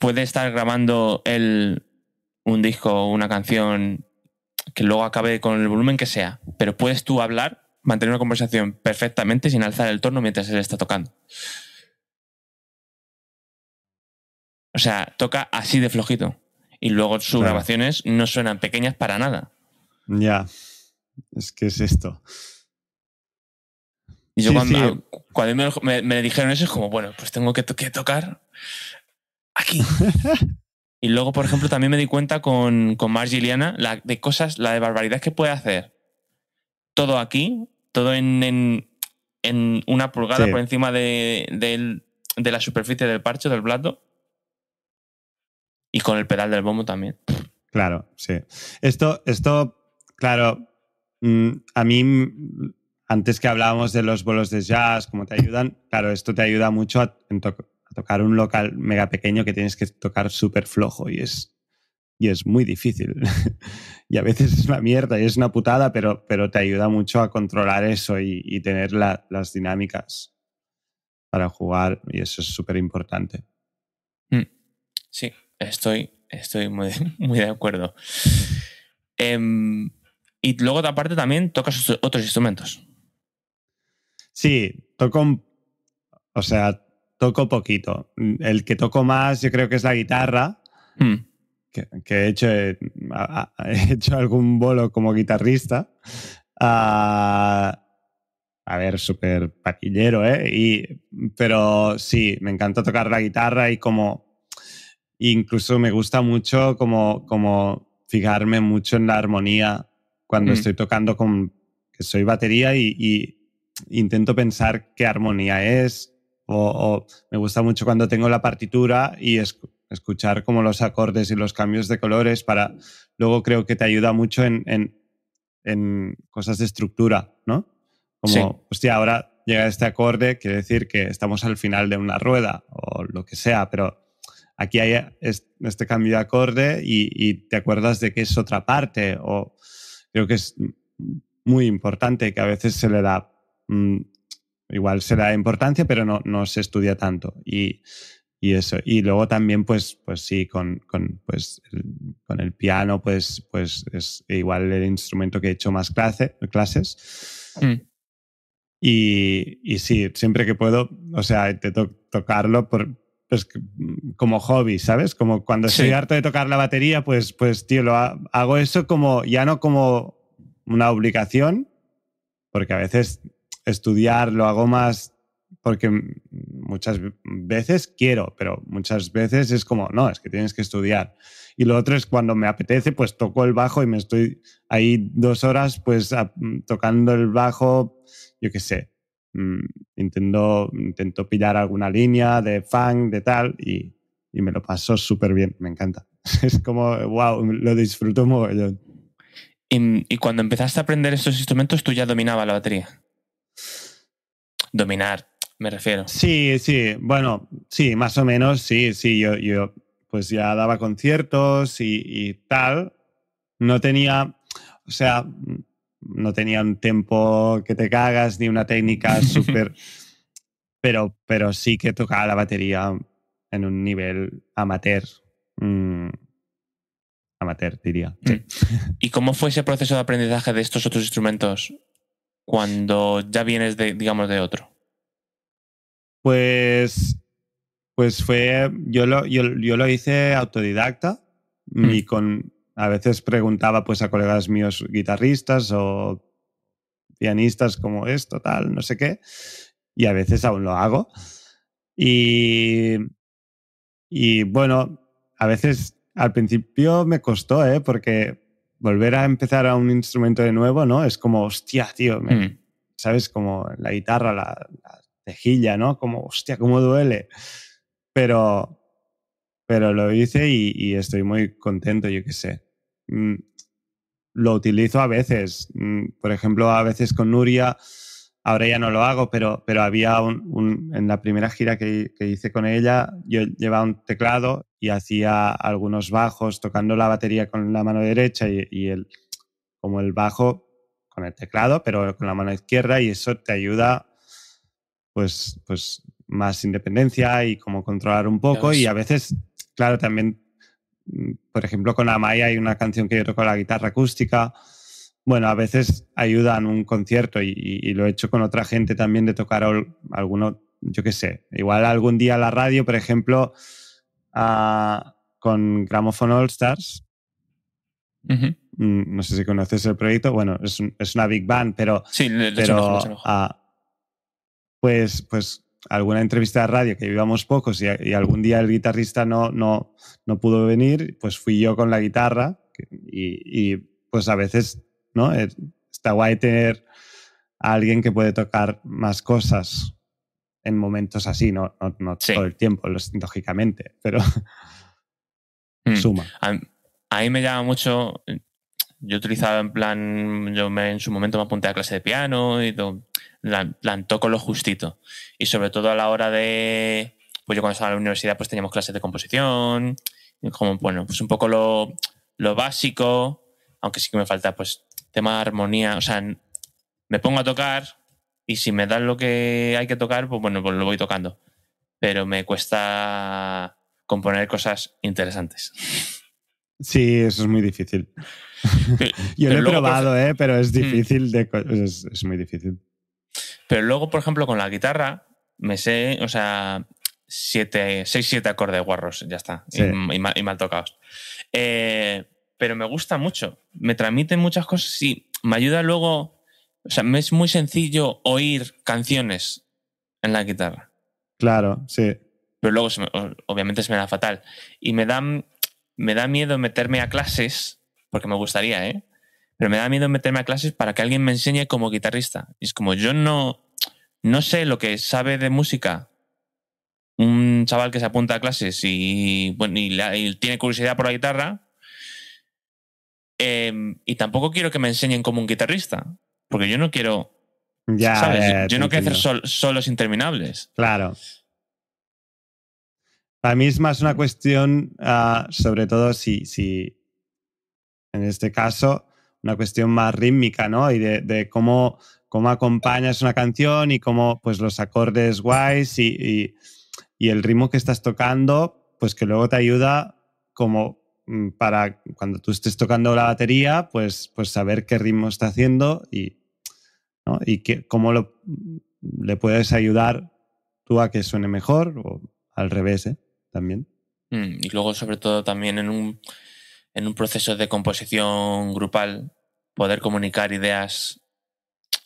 puede estar grabando el, un disco, o una canción que luego acabe con el volumen que sea, pero puedes tú hablar, mantener una conversación perfectamente sin alzar el tono mientras él está tocando. O sea, toca así de flojito. Y luego sus grabaciones no suenan pequeñas para nada. Ya. Es que es esto. Y yo cuando, me, dijeron eso, es como, bueno, pues tengo que, que tocar aquí. y luego, por ejemplo, también me di cuenta con, con Margiliana la, de cosas, la de barbaridad que puede hacer. Todo aquí, todo en, en, una pulgada por encima de, de, la superficie del parcho del plato. Y con el pedal del bombo también. Claro, sí. Esto, esto claro, mm, a mí, antes que hablábamos de los bolos de jazz, cómo te ayudan, claro, esto te ayuda mucho en, to tocar un local mega pequeño que tienes que tocar súper flojo y es, y es muy difícil. [LAUGHS] y a veces es una mierda y es una putada, pero, pero te ayuda mucho a controlar eso y, tener las dinámicas para jugar y eso es súper importante. Mm. Sí, estoy, estoy muy, [LAUGHS] muy de acuerdo. Em, y luego, aparte, también tocas otros instrumentos. Sí, toco. O sea, toco poquito. El que toco más yo creo que es la guitarra, hmm. que, he, hecho, [LAUGHS] hecho algún bolo como guitarrista. Ah, a ver, súper paquillero, ¿eh? pero sí, me encanta tocar la guitarra y como... Incluso me gusta mucho como, como fijarme mucho en la armonía cuando hmm. estoy tocando con... que soy batería y, y intento pensar qué armonía es, o, me gusta mucho cuando tengo la partitura y escuchar como los acordes y los cambios de colores para luego creo que te ayuda mucho en, en, cosas de estructura, ¿no? Como, hostia, ahora llega este acorde, quiere decir que estamos al final de una rueda o lo que sea, pero aquí hay este cambio de acorde y, y te acuerdas de que es otra parte o creo que es muy importante que a veces se le da mm, igual se da importancia, pero no, no se estudia tanto. Y, y, eso. Y luego también, pues, pues sí, con, con, pues, el, con el piano, pues, pues es igual el instrumento que he hecho más clase, clases. Mm. Y, y, sí, siempre que puedo, o sea, tocarlo por, pues, como hobby, ¿sabes? Como cuando estoy harto de tocar la batería, pues, pues tío, lo hago eso como, ya no como una obligación, porque a veces estudiar, lo hago más porque muchas veces quiero, pero muchas veces es como, no, es que tienes que estudiar. Y lo otro es cuando me apetece, pues toco el bajo y me estoy ahí dos horas, pues tocando el bajo, yo qué sé, intento, intento pillar alguna línea de funk, de tal, y, me lo paso súper bien, me encanta. [LAUGHS] es como, wow, lo disfruto mucho ¿Y, em, ¿Y cuando empezaste a aprender estos instrumentos, tú ya dominabas la batería? Dominar, me refiero. Sí, sí, bueno, sí, más o menos, sí, sí, yo, yo pues ya daba conciertos y, tal. No tenía, o sea, no tenía un tempo que te cagas ni una técnica [LAUGHS] súper... pero, pero sí que tocaba la batería en un nivel amateur. Mm, amateur, diría. Mm. ¿Y cómo fue ese proceso de aprendizaje de estos otros instrumentos? cuando ya vienes de, digamos, de otro? Pues, pues fue, yo lo, yo, lo hice autodidacta y mm. con, a veces preguntaba pues a colegas míos guitarristas o pianistas como esto, tal, no sé qué, y a veces aún lo hago. Y, y bueno, a veces al principio me costó, ¿eh? porque volver a empezar a un instrumento de nuevo, ¿no? Es como, hostia, tío, hmm. ¿sabes? Como la guitarra, la, la, tejilla, ¿no? Como, hostia, cómo duele. Pero, pero lo hice y, estoy muy contento, yo qué sé. Mm, lo utilizo a veces. Mm, por ejemplo, a veces con Nuria ahora ya no lo hago, pero, pero había un, en la primera gira que, que, hice con ella, yo llevaba un teclado y hacía algunos bajos tocando la batería con la mano derecha y, el, como el bajo con el teclado, pero con la mano izquierda y eso te ayuda pues, pues más independencia y como controlar un poco y a veces, claro, también, mm, por ejemplo, con Amaya hay una canción que yo toco la guitarra acústica bueno, a veces ayudan un concierto y, lo he hecho con otra gente también de tocar alguno, yo qué sé, igual algún día la radio, por ejemplo, con Gramophone All Stars. Mm, no sé si conoces el proyecto. Bueno, es, es una big band, pero. Sí, pero, pues, pues alguna entrevista de radio que íbamos pocos y, algún día el guitarrista no, no, no, pudo venir, pues fui yo con la guitarra y pues a veces eh, está guay tener a alguien que puede tocar más cosas en momentos así, no, no, todo el tiempo, lógicamente, pero hmm. suma. A, mí me llama mucho, yo utilizaba en plan, yo me, en su momento me apunté a clase de piano y todo, la, toco lo justito. Y sobre todo a la hora de, pues yo cuando estaba en la universidad pues teníamos clases de composición, como, bueno, pues un poco lo, lo básico, aunque sí que me falta pues tema de armonía, o sea, me pongo a tocar y si me dan lo que hay que tocar, pues bueno, pues lo voy tocando. Pero me cuesta componer cosas interesantes. Sí, eso es muy difícil. [LAUGHS] Yo lo he probado, ¿eh? pero es mm. difícil, de, es, muy difícil. Pero luego, por ejemplo, con la guitarra, me sé, o sea, siete, seis, siete acordes guarros, ya está, y, mal, y, mal, tocados. Eh, pero me gusta mucho. Me transmiten muchas cosas y me ayuda luego. O sea, me es muy sencillo oír canciones en la guitarra. Claro, sí. Pero luego, obviamente, se me da fatal. Y me da, me da miedo meterme a clases, porque me gustaría, ¿eh? Pero me da miedo meterme a clases para que alguien me enseñe como guitarrista. es como, yo no, no sé lo que sabe de música un chaval que se apunta a clases y, bueno, y tiene curiosidad por la guitarra, Em, y tampoco quiero que me enseñen como un guitarrista, porque yo no quiero. Ya, yo no quiero hacer solos interminables. Claro. Para mí es más una cuestión, ah, sobre todo si, si, en este caso, una cuestión más rítmica, ¿no? Y de, cómo, cómo, acompañas una canción y cómo, pues, los acordes guays y, el ritmo que estás tocando, pues que luego te ayuda como Mm, para cuando tú estés tocando la batería, pues, pues saber qué ritmo está haciendo y, ¿no? y cómo lo, mm, le puedes ayudar tú a que suene mejor o al revés ¿eh? también. Mm, y luego, sobre todo, también en un, en un proceso de composición grupal, poder comunicar ideas,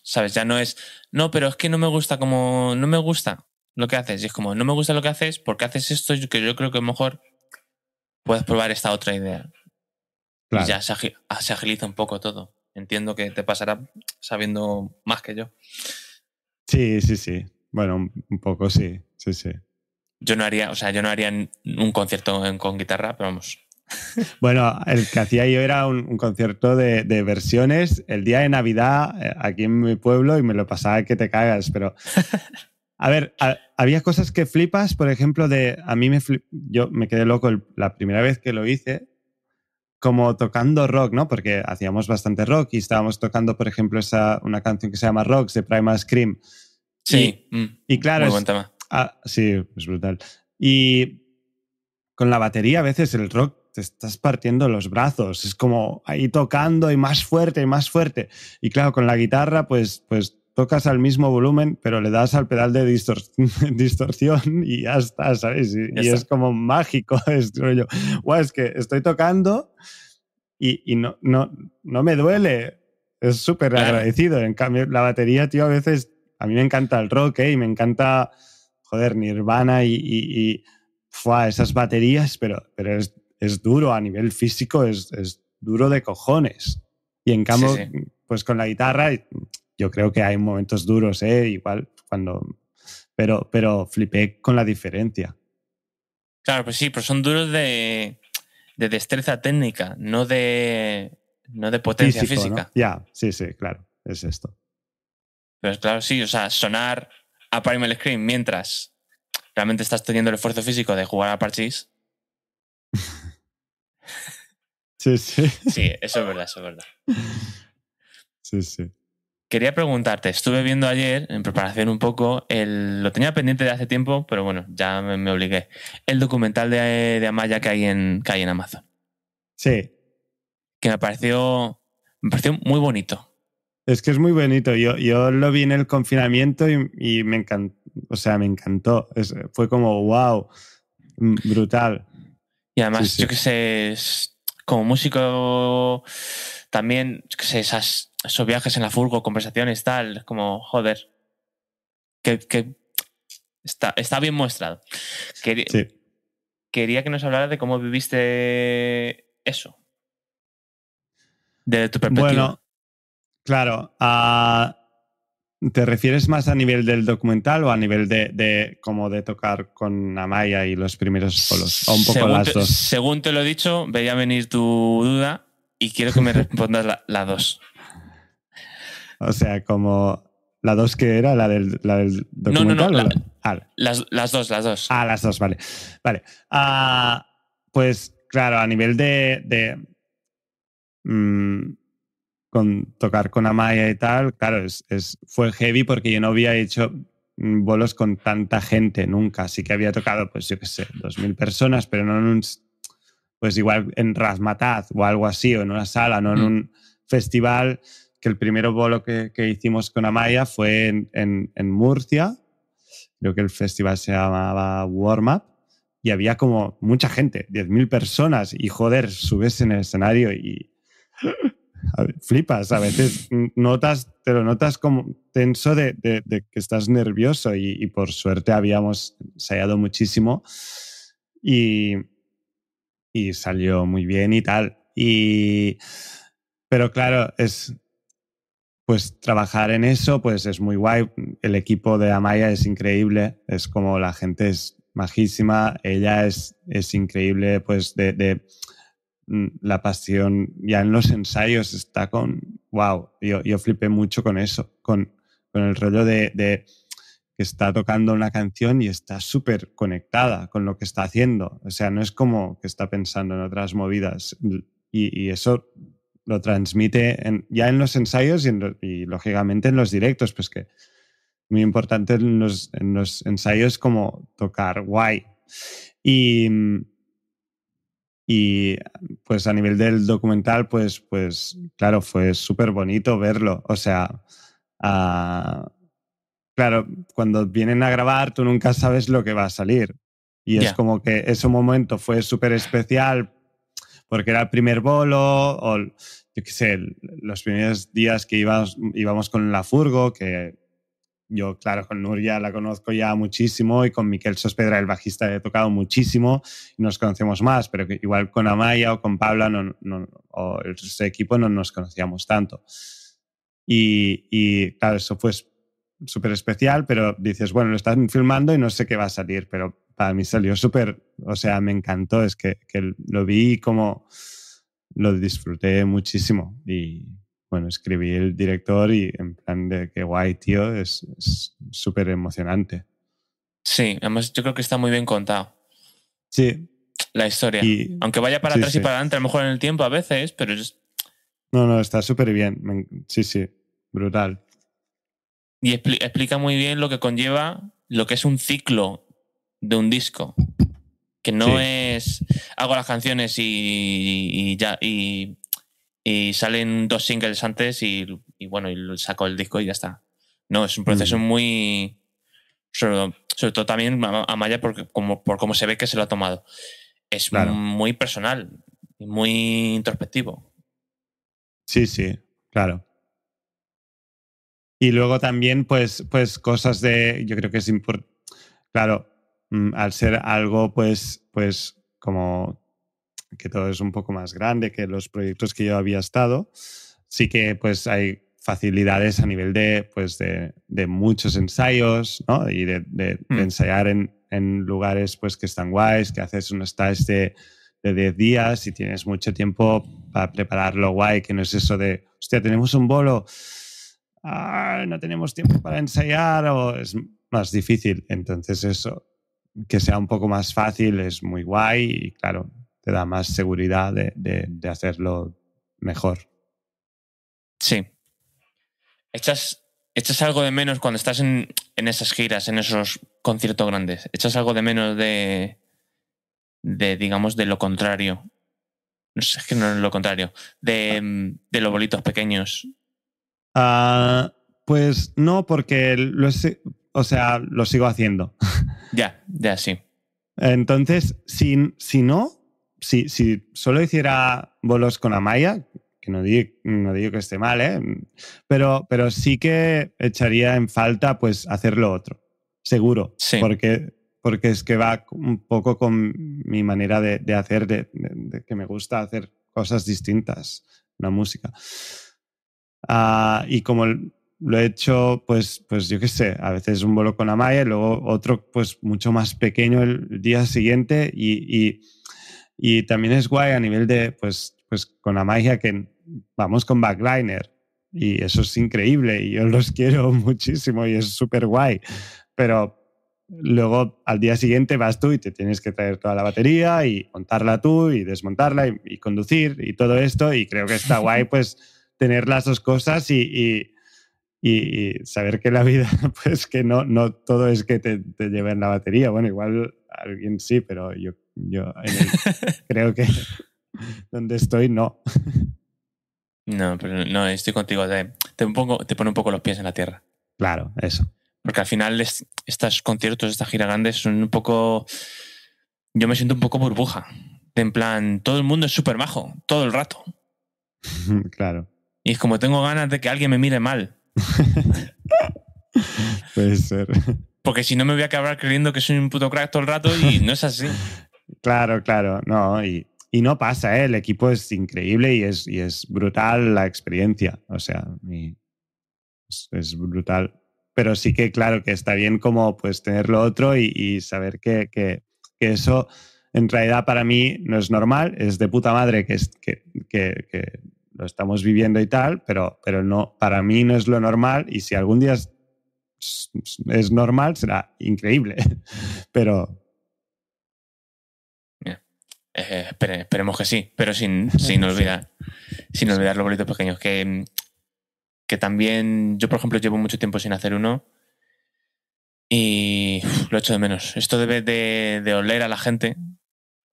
¿sabes? Ya no es, no, pero es que no me gusta como, no me gusta lo que haces. Y es como, no me gusta lo que haces porque haces esto que yo creo que es mejor puedes probar esta otra idea. Y ya ah, se, agiliza un poco todo. Entiendo que te pasará sabiendo más que yo. Sí, sí, sí. Bueno, un poco sí, sí, sí. Yo no haría, o sea, yo no haría un concierto con guitarra, pero vamos. [LAUGHS] Bueno, el que hacía yo era un, concierto de, versiones el día de Navidad eh, aquí en mi pueblo y me lo pasaba que te cagas, pero [LAUGHS] A ver, había cosas que flipas, por ejemplo, de. A mí me yo me quedé loco la primera vez que lo hice, como tocando rock, ¿no? Porque hacíamos bastante rock y estábamos tocando, por ejemplo, esa, una canción que se llama Rocks de Primal Scream. Sí, y, mm, claro. Ah, sí, es brutal. Y con la batería, a veces el rock te estás partiendo los brazos. Es como ahí tocando y más fuerte y más fuerte. Y claro, con la guitarra, pues, pues tocas al mismo volumen, pero le das al pedal de [LAUGHS] distorsión y ya está, ¿sabes? Y, es como mágico. [LAUGHS] Es, es que estoy tocando y, y no, no, no me duele. Es súper agradecido. En cambio, la batería, tío, a veces a mí me encanta el rock ¿eh? y me encanta, joder, Nirvana y, y, y esas baterías, pero, pero es, es, duro a nivel físico, es, es, duro de cojones. Y en cambio, pues con la guitarra yo creo que hay momentos duros, ¿eh? Igual cuando... Pero, pero flipé con la diferencia. Claro, pues sí, pero son duros de, de destreza técnica, no de, no de potencia física. Ya, sí, sí, claro, es esto. Pues claro, sí, o sea, sonar a Parimal Scream mientras realmente estás teniendo el esfuerzo físico de jugar a parchis [LAUGHS] sí, sí. Sí, eso es verdad, eso es verdad. Sí, sí quería preguntarte, estuve viendo ayer, en preparación un poco, el, lo tenía pendiente de hace tiempo, pero bueno, ya me, obligué, el documental de, Amaya que hay, en, en Amazon. Sí. Que me pareció, me pareció muy bonito. Es que es muy bonito. Yo, yo lo vi en el confinamiento y, me encantó. O sea, me encantó. fue como, wow, brutal. Y además, yo que sé, como músico también, yo que sé, esas esos viajes en la furgo, conversaciones, tal, como, joder, que, está, está, bien mostrado. Quería, quería que nos hablara de cómo viviste eso, de tu perspectiva. Bueno, claro, ¿te refieres más a nivel del documental o a nivel de, de de tocar con Amaya y los primeros polos? un poco según te, dos. Según te lo he dicho, veía venir tu duda y quiero que me [LAUGHS] respondas las la dos. O sea, como la dos que era, la del, la documental. No, las, las, dos, las dos. Ah, las dos, vale. Vale. Ah, pues claro, a nivel de. de mm, con tocar con Amaya y tal, claro, es, fue heavy porque yo no había hecho mm, bolos con tanta gente nunca. Así que había tocado, pues yo qué sé, dos mil personas, pero no en un. Pues igual en Rasmataz o algo así, o en una sala, no en mm. un festival que el primer bolo que, hicimos con Amaya fue en, Murcia. Creo que el festival se llamaba Warm Up. Y había como mucha gente, 10.000 personas. Y joder, subes en el escenario y [LAUGHS] flipas. A veces notas, te lo notas como tenso de, que estás nervioso. Y, por suerte habíamos ensayado muchísimo. Y, salió muy bien y tal. Y, pero claro, es, pues trabajar en eso pues es muy guay. El equipo de Amaya es increíble, es como la gente es majísima, ella es, es increíble, pues de, mm, la pasión, ya en los ensayos está con, wow, yo, yo flipé mucho con eso, con, con el rollo de, que está tocando una canción y está súper conectada con lo que está haciendo. O sea, no es como que está pensando en otras movidas. Y, y eso lo transmite ya en los ensayos y, lógicamente en los directos, pues que muy importante en los, ensayos como tocar guay. Y, y pues a nivel del documental, pues, pues claro, fue súper bonito verlo. O sea, ah, claro, cuando vienen a grabar tú nunca sabes lo que va a salir. Y es como que ese momento fue súper especial porque era el primer bolo, o yo qué sé, los primeros días que íbamos, íbamos con la Furgo, que yo, claro, con Nuria la conozco ya muchísimo y con Miquel Sospedra, el bajista, he tocado muchísimo y nos conocemos más, pero igual con Amaya o con Pablo o el equipo no nos conocíamos tanto. Y, y claro, eso fue súper especial, pero dices, bueno, lo están filmando y no sé qué va a salir, pero para mí salió súper, o sea, me encantó, es que, lo vi como lo disfruté muchísimo y bueno, escribí el director y en plan de qué guay, tío, es súper emocionante. Sí, además yo creo que está muy bien contado. Sí. La historia. Y, Aunque vaya para atrás y para adelante, a lo mejor en el tiempo a veces, pero es... No, no, está súper bien. Sí, sí, brutal. Y explica muy bien lo que conlleva lo que es un ciclo de un disco. Que no es. Hago las canciones y, y ya. Y, y, salen dos singles antes y, bueno, y saco el disco y ya está. No, es un mm. proceso muy. Sobre, sobre, todo también a Maya por, como, por cómo se ve que se lo ha tomado. Es muy personal y muy introspectivo. Sí, sí, claro. Y luego también, pues, pues cosas de. Yo creo que es importante. Claro, Mm, al ser algo pues, pues como que todo es un poco más grande que los proyectos que yo había estado, sí que pues hay facilidades a nivel de, pues, de, muchos ensayos ¿no? y de, mm. ensayar en, lugares pues, que están guays, que haces un stage de, 10 días y tienes mucho tiempo para prepararlo guay, que no es eso de, hostia, tenemos un bolo, ah, no tenemos tiempo para ensayar o es más difícil. Entonces eso que sea un poco más fácil es muy guay y claro, te da más seguridad de, hacerlo mejor. Sí. Echas, algo de menos cuando estás en, esas giras, en esos conciertos grandes. Echas algo de menos de, de digamos, de lo contrario. No sé, es que no es lo contrario. De, ah. mm, de los bolitos pequeños. Ah, pues no, porque lo he, o sea, lo sigo haciendo. [LAUGHS] Ya, ya, sí. Entonces, si, si no, si, si, solo hiciera bolos con Amaya, que no digo, no digo que esté mal, ¿eh? pero, pero sí que echaría en falta pues hacer lo otro, seguro, sí. porque, porque es que va un poco con mi manera de, hacer, de, que me gusta hacer cosas distintas, la música. Ah, y como lo he hecho, pues, pues yo qué sé, a veces un vuelo con Amaya, y luego otro, pues mucho más pequeño el día siguiente y, también es guay a nivel de, pues, pues con Amaya que vamos con backliner y eso es increíble y yo los quiero [LAUGHS] muchísimo y es súper guay, pero luego al día siguiente vas tú y te tienes que traer toda la batería y montarla tú y desmontarla y, conducir y todo esto y creo que está guay [LAUGHS] pues tener las dos cosas y y, saber que la vida, [LAUGHS] pues que no, no todo es que te, te lleven la batería. Bueno, igual alguien sí, pero yo, yo [LAUGHS] creo que donde estoy no. No, pero no, estoy contigo. Te, pongo, te pone un poco los pies en la tierra. Claro, eso. Porque al final estos conciertos, estas giras grandes son un poco... Yo me siento un poco burbuja. En plan, todo el mundo es súper majo, todo el rato. [LAUGHS] claro. Y es como tengo ganas de que alguien me mire mal. [LAUGHS] Puede ser. Porque si no me voy a acabar creyendo que soy un puto crack todo el rato y no es así. [LAUGHS] claro, claro, no. Y, y no pasa, ¿eh? el equipo es increíble y es, y es brutal la experiencia. O sea, es, brutal. Pero sí que, claro, que está bien como pues tener lo otro y, saber que, que, eso en realidad para mí no es normal, es de puta madre que, es, que, que lo estamos viviendo y tal, pero, pero no, para mí no es lo normal y si algún día es, normal será increíble, [LAUGHS] pero... Eh, esperemos que sí, pero sin, [LAUGHS] sin olvidar, sin olvidar los bolitos pequeños, que, que también yo, por ejemplo, llevo mucho tiempo sin hacer uno y lo echo de menos. Esto debe de, de oler a la gente,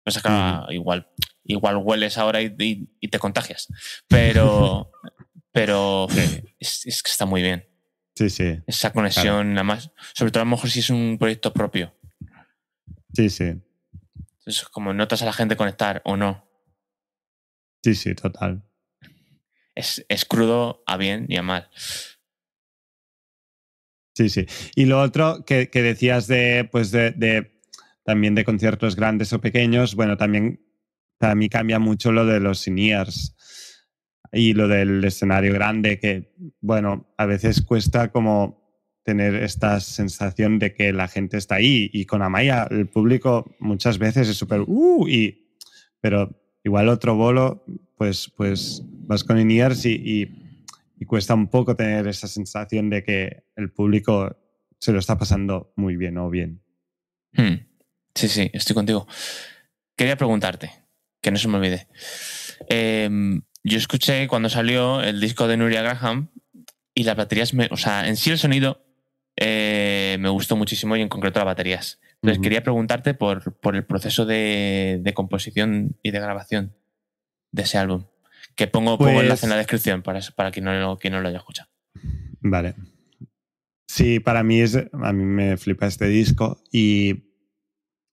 o acaba igual igual hueles ahora y, te contagias. Pero, [LAUGHS] pero es, que está muy bien. Sí, sí. Esa conexión, nada más. Sobre todo a lo mejor si es un proyecto propio. Sí, sí. Es como notas a la gente conectar o no. Sí, sí, total. Es, crudo a bien y a mal. Sí, sí. Y lo otro que, decías de, pues de, también de conciertos grandes o pequeños, bueno, también para mí cambia mucho lo de los in y lo del escenario grande, que, bueno, a veces cuesta como tener esta sensación de que la gente está ahí. Y con Amaya, el público muchas veces es súper, uh, pero igual otro bolo, pues, pues vas con in y, y, cuesta un poco tener esa sensación de que el público se lo está pasando muy bien o bien. Hmm. Sí, sí, estoy contigo. Quería preguntarte, que no se me olvide. Em, yo escuché cuando salió el disco de Nuria Graham y las baterías, o sea, en sí el sonido eh, me gustó muchísimo y en concreto las baterías. Entonces quería preguntarte por, el proceso de, composición y de grabación de ese álbum. Que pongo, en la pues descripción para, para quien, no, quien no lo haya escuchado. Vale. Sí, para mí es. A mí me flipa este disco y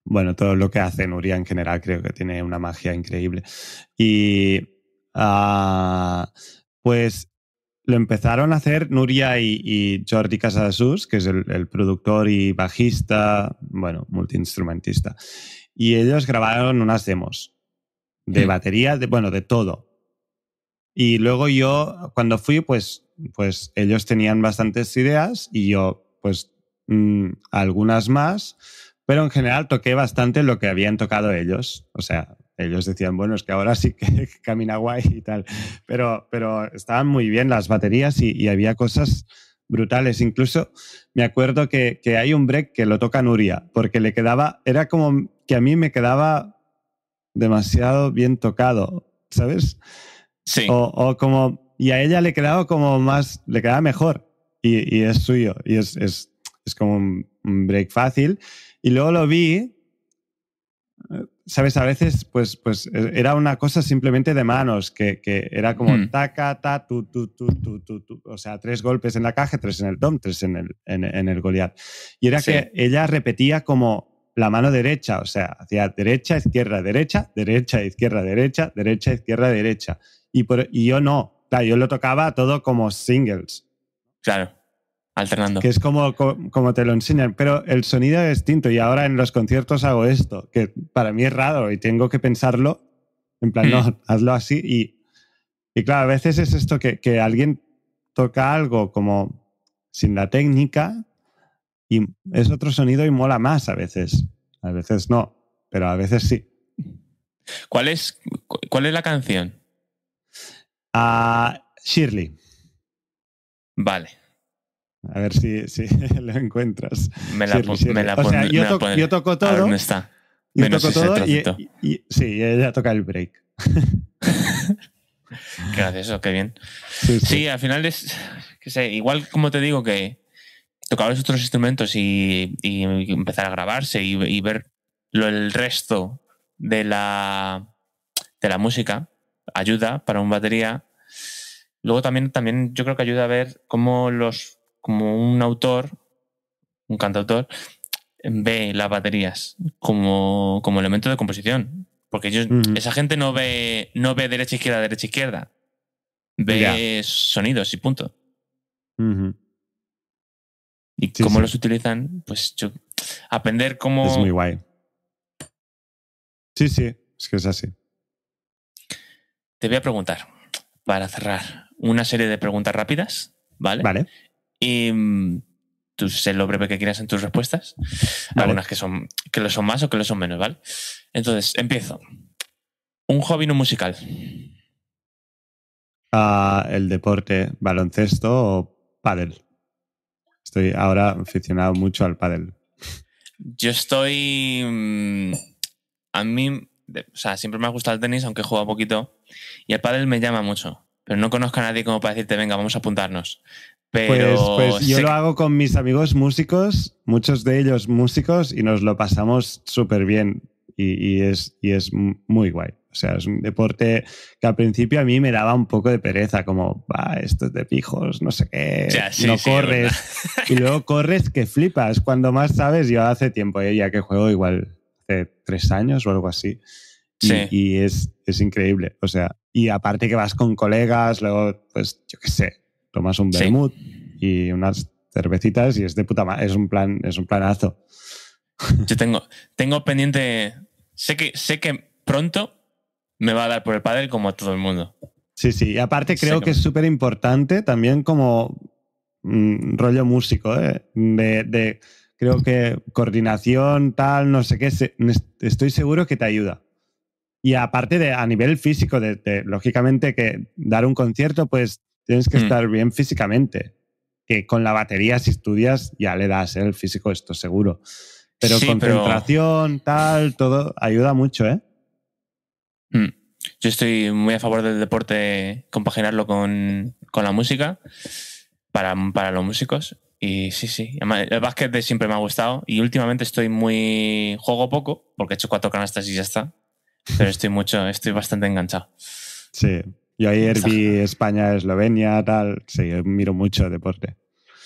bueno, todo lo que hace Nuria en general creo que tiene una magia increíble. Y ah, pues lo empezaron a hacer Nuria y, y Jordi Casasus, que es el, productor y bajista, bueno, multiinstrumentista. Y ellos grabaron unas demos de mm. batería, de, bueno, de todo. Y luego yo, cuando fui, pues, pues ellos tenían bastantes ideas y yo, pues, mm, algunas más pero en general toqué bastante lo que habían tocado ellos. O sea, ellos decían, bueno, es que ahora sí que [LAUGHS] camina guay y tal. Pero, pero estaban muy bien las baterías y, había cosas brutales. Incluso me acuerdo que, que, hay un break que lo toca Nuria, porque le quedaba, era como que a mí me quedaba demasiado bien tocado, ¿sabes? Sí. O, como, y a ella le quedaba como más, le quedaba mejor. Y, es suyo, y es, es, es como un, un break fácil. Y luego lo vi, sabes, a veces pues, pues era una cosa simplemente de manos, que, que era como hmm. taca, ta, tu, tu, tu, tu, tu, o sea, tres golpes en la caja, tres en el tom, tres en el, en, el Y era que ella repetía como la mano derecha, o sea, hacía derecha, izquierda, derecha, derecha, izquierda, derecha, derecha, izquierda, derecha. Y, por, y yo no, yo lo tocaba todo como singles. Claro alternando. Que es como, te lo enseñan, pero el sonido es distinto y ahora en los conciertos hago esto, que para mí es raro y tengo que pensarlo, en plan, no, hmm. hazlo así y, claro, a veces es esto que, alguien toca algo como sin la técnica y es otro sonido y mola más a veces, a veces no, pero a veces sí. ¿Cuál es, la canción? a ah, Shirley. Vale. A ver si, [LAUGHS] lo encuentras. Me la, pongo me la yo, toco todo. está. Yo toco todo y, sí, ella toca el break. gracias, [LAUGHS] gracioso, qué bien. Sí, al final es, igual como te digo que tocar otros instrumentos y, empezar a grabarse y, ver lo, el resto de la, de la música ayuda para un batería. Luego también, también yo creo que ayuda a ver cómo los como un autor, un cantautor, ve las baterías como, como elemento de composición. Porque ellos, esa gente no ve, no ve derecha, izquierda, derecha, izquierda. Ve sonidos y punto. Y cómo los utilizan, pues yo. Aprender cómo. Es muy guay. Sí, sí, es que es así. Te voy a preguntar, para cerrar, una serie de preguntas rápidas, ¿vale? Vale. Y em, tú sé lo breve que quieras en tus respuestas. Algunas que, son, que lo son más o que lo son menos, ¿vale? Entonces, empiezo. Un hobby no musical. Ah, el deporte, baloncesto o pádel. Estoy ahora aficionado mucho al pádel. Yo estoy... Mm, a mí, o sea, siempre me ha gustado el tenis, aunque juego jugado poquito. Y el pádel me llama mucho. Pero no conozco a nadie como para decirte, venga, vamos a apuntarnos. Pues, pues, yo lo hago con mis amigos músicos, muchos de ellos músicos, y nos lo pasamos súper bien. Y, es, es muy guay. O sea, es un deporte que al principio a mí me daba un poco de pereza, como, va, esto es de pijos, no sé qué, no corres. y luego corres que flipas. Cuando más sabes, yo hace tiempo, eh, ya que juego igual hace tres años o algo así. Y, y es, es, increíble. O sea, y aparte que vas con colegas, luego, pues yo qué sé, tomas un vermut y unas cervecitas y es de puta madre, es un plan, es un planazo. [LAUGHS] Yo tengo, tengo pendiente, sé que, sé que pronto me va a dar por el pádel como a todo el mundo. Sí, sí, y aparte creo que, es súper importante también como mm, rollo músico, ¿eh? de, creo que coordinación, tal, no sé qué, estoy seguro que te ayuda. Y aparte de a nivel físico, de, de, lógicamente que dar un concierto, pues Tienes que mm. estar bien físicamente. Que con la batería, si estudias, ya le das el físico, esto seguro. Pero concentración, tal, todo, ayuda mucho, ¿eh? Mm. Yo estoy muy a favor del deporte, compaginarlo con, la música, para, los músicos. Y sí, sí. El básquet siempre me ha gustado. Y últimamente estoy muy. Juego poco, porque he hecho cuatro canastas y ya está. Pero estoy mucho, estoy bastante enganchado. Sí. Yo ayer vi España, Eslovenia, tal. Sí, miro mucho deporte.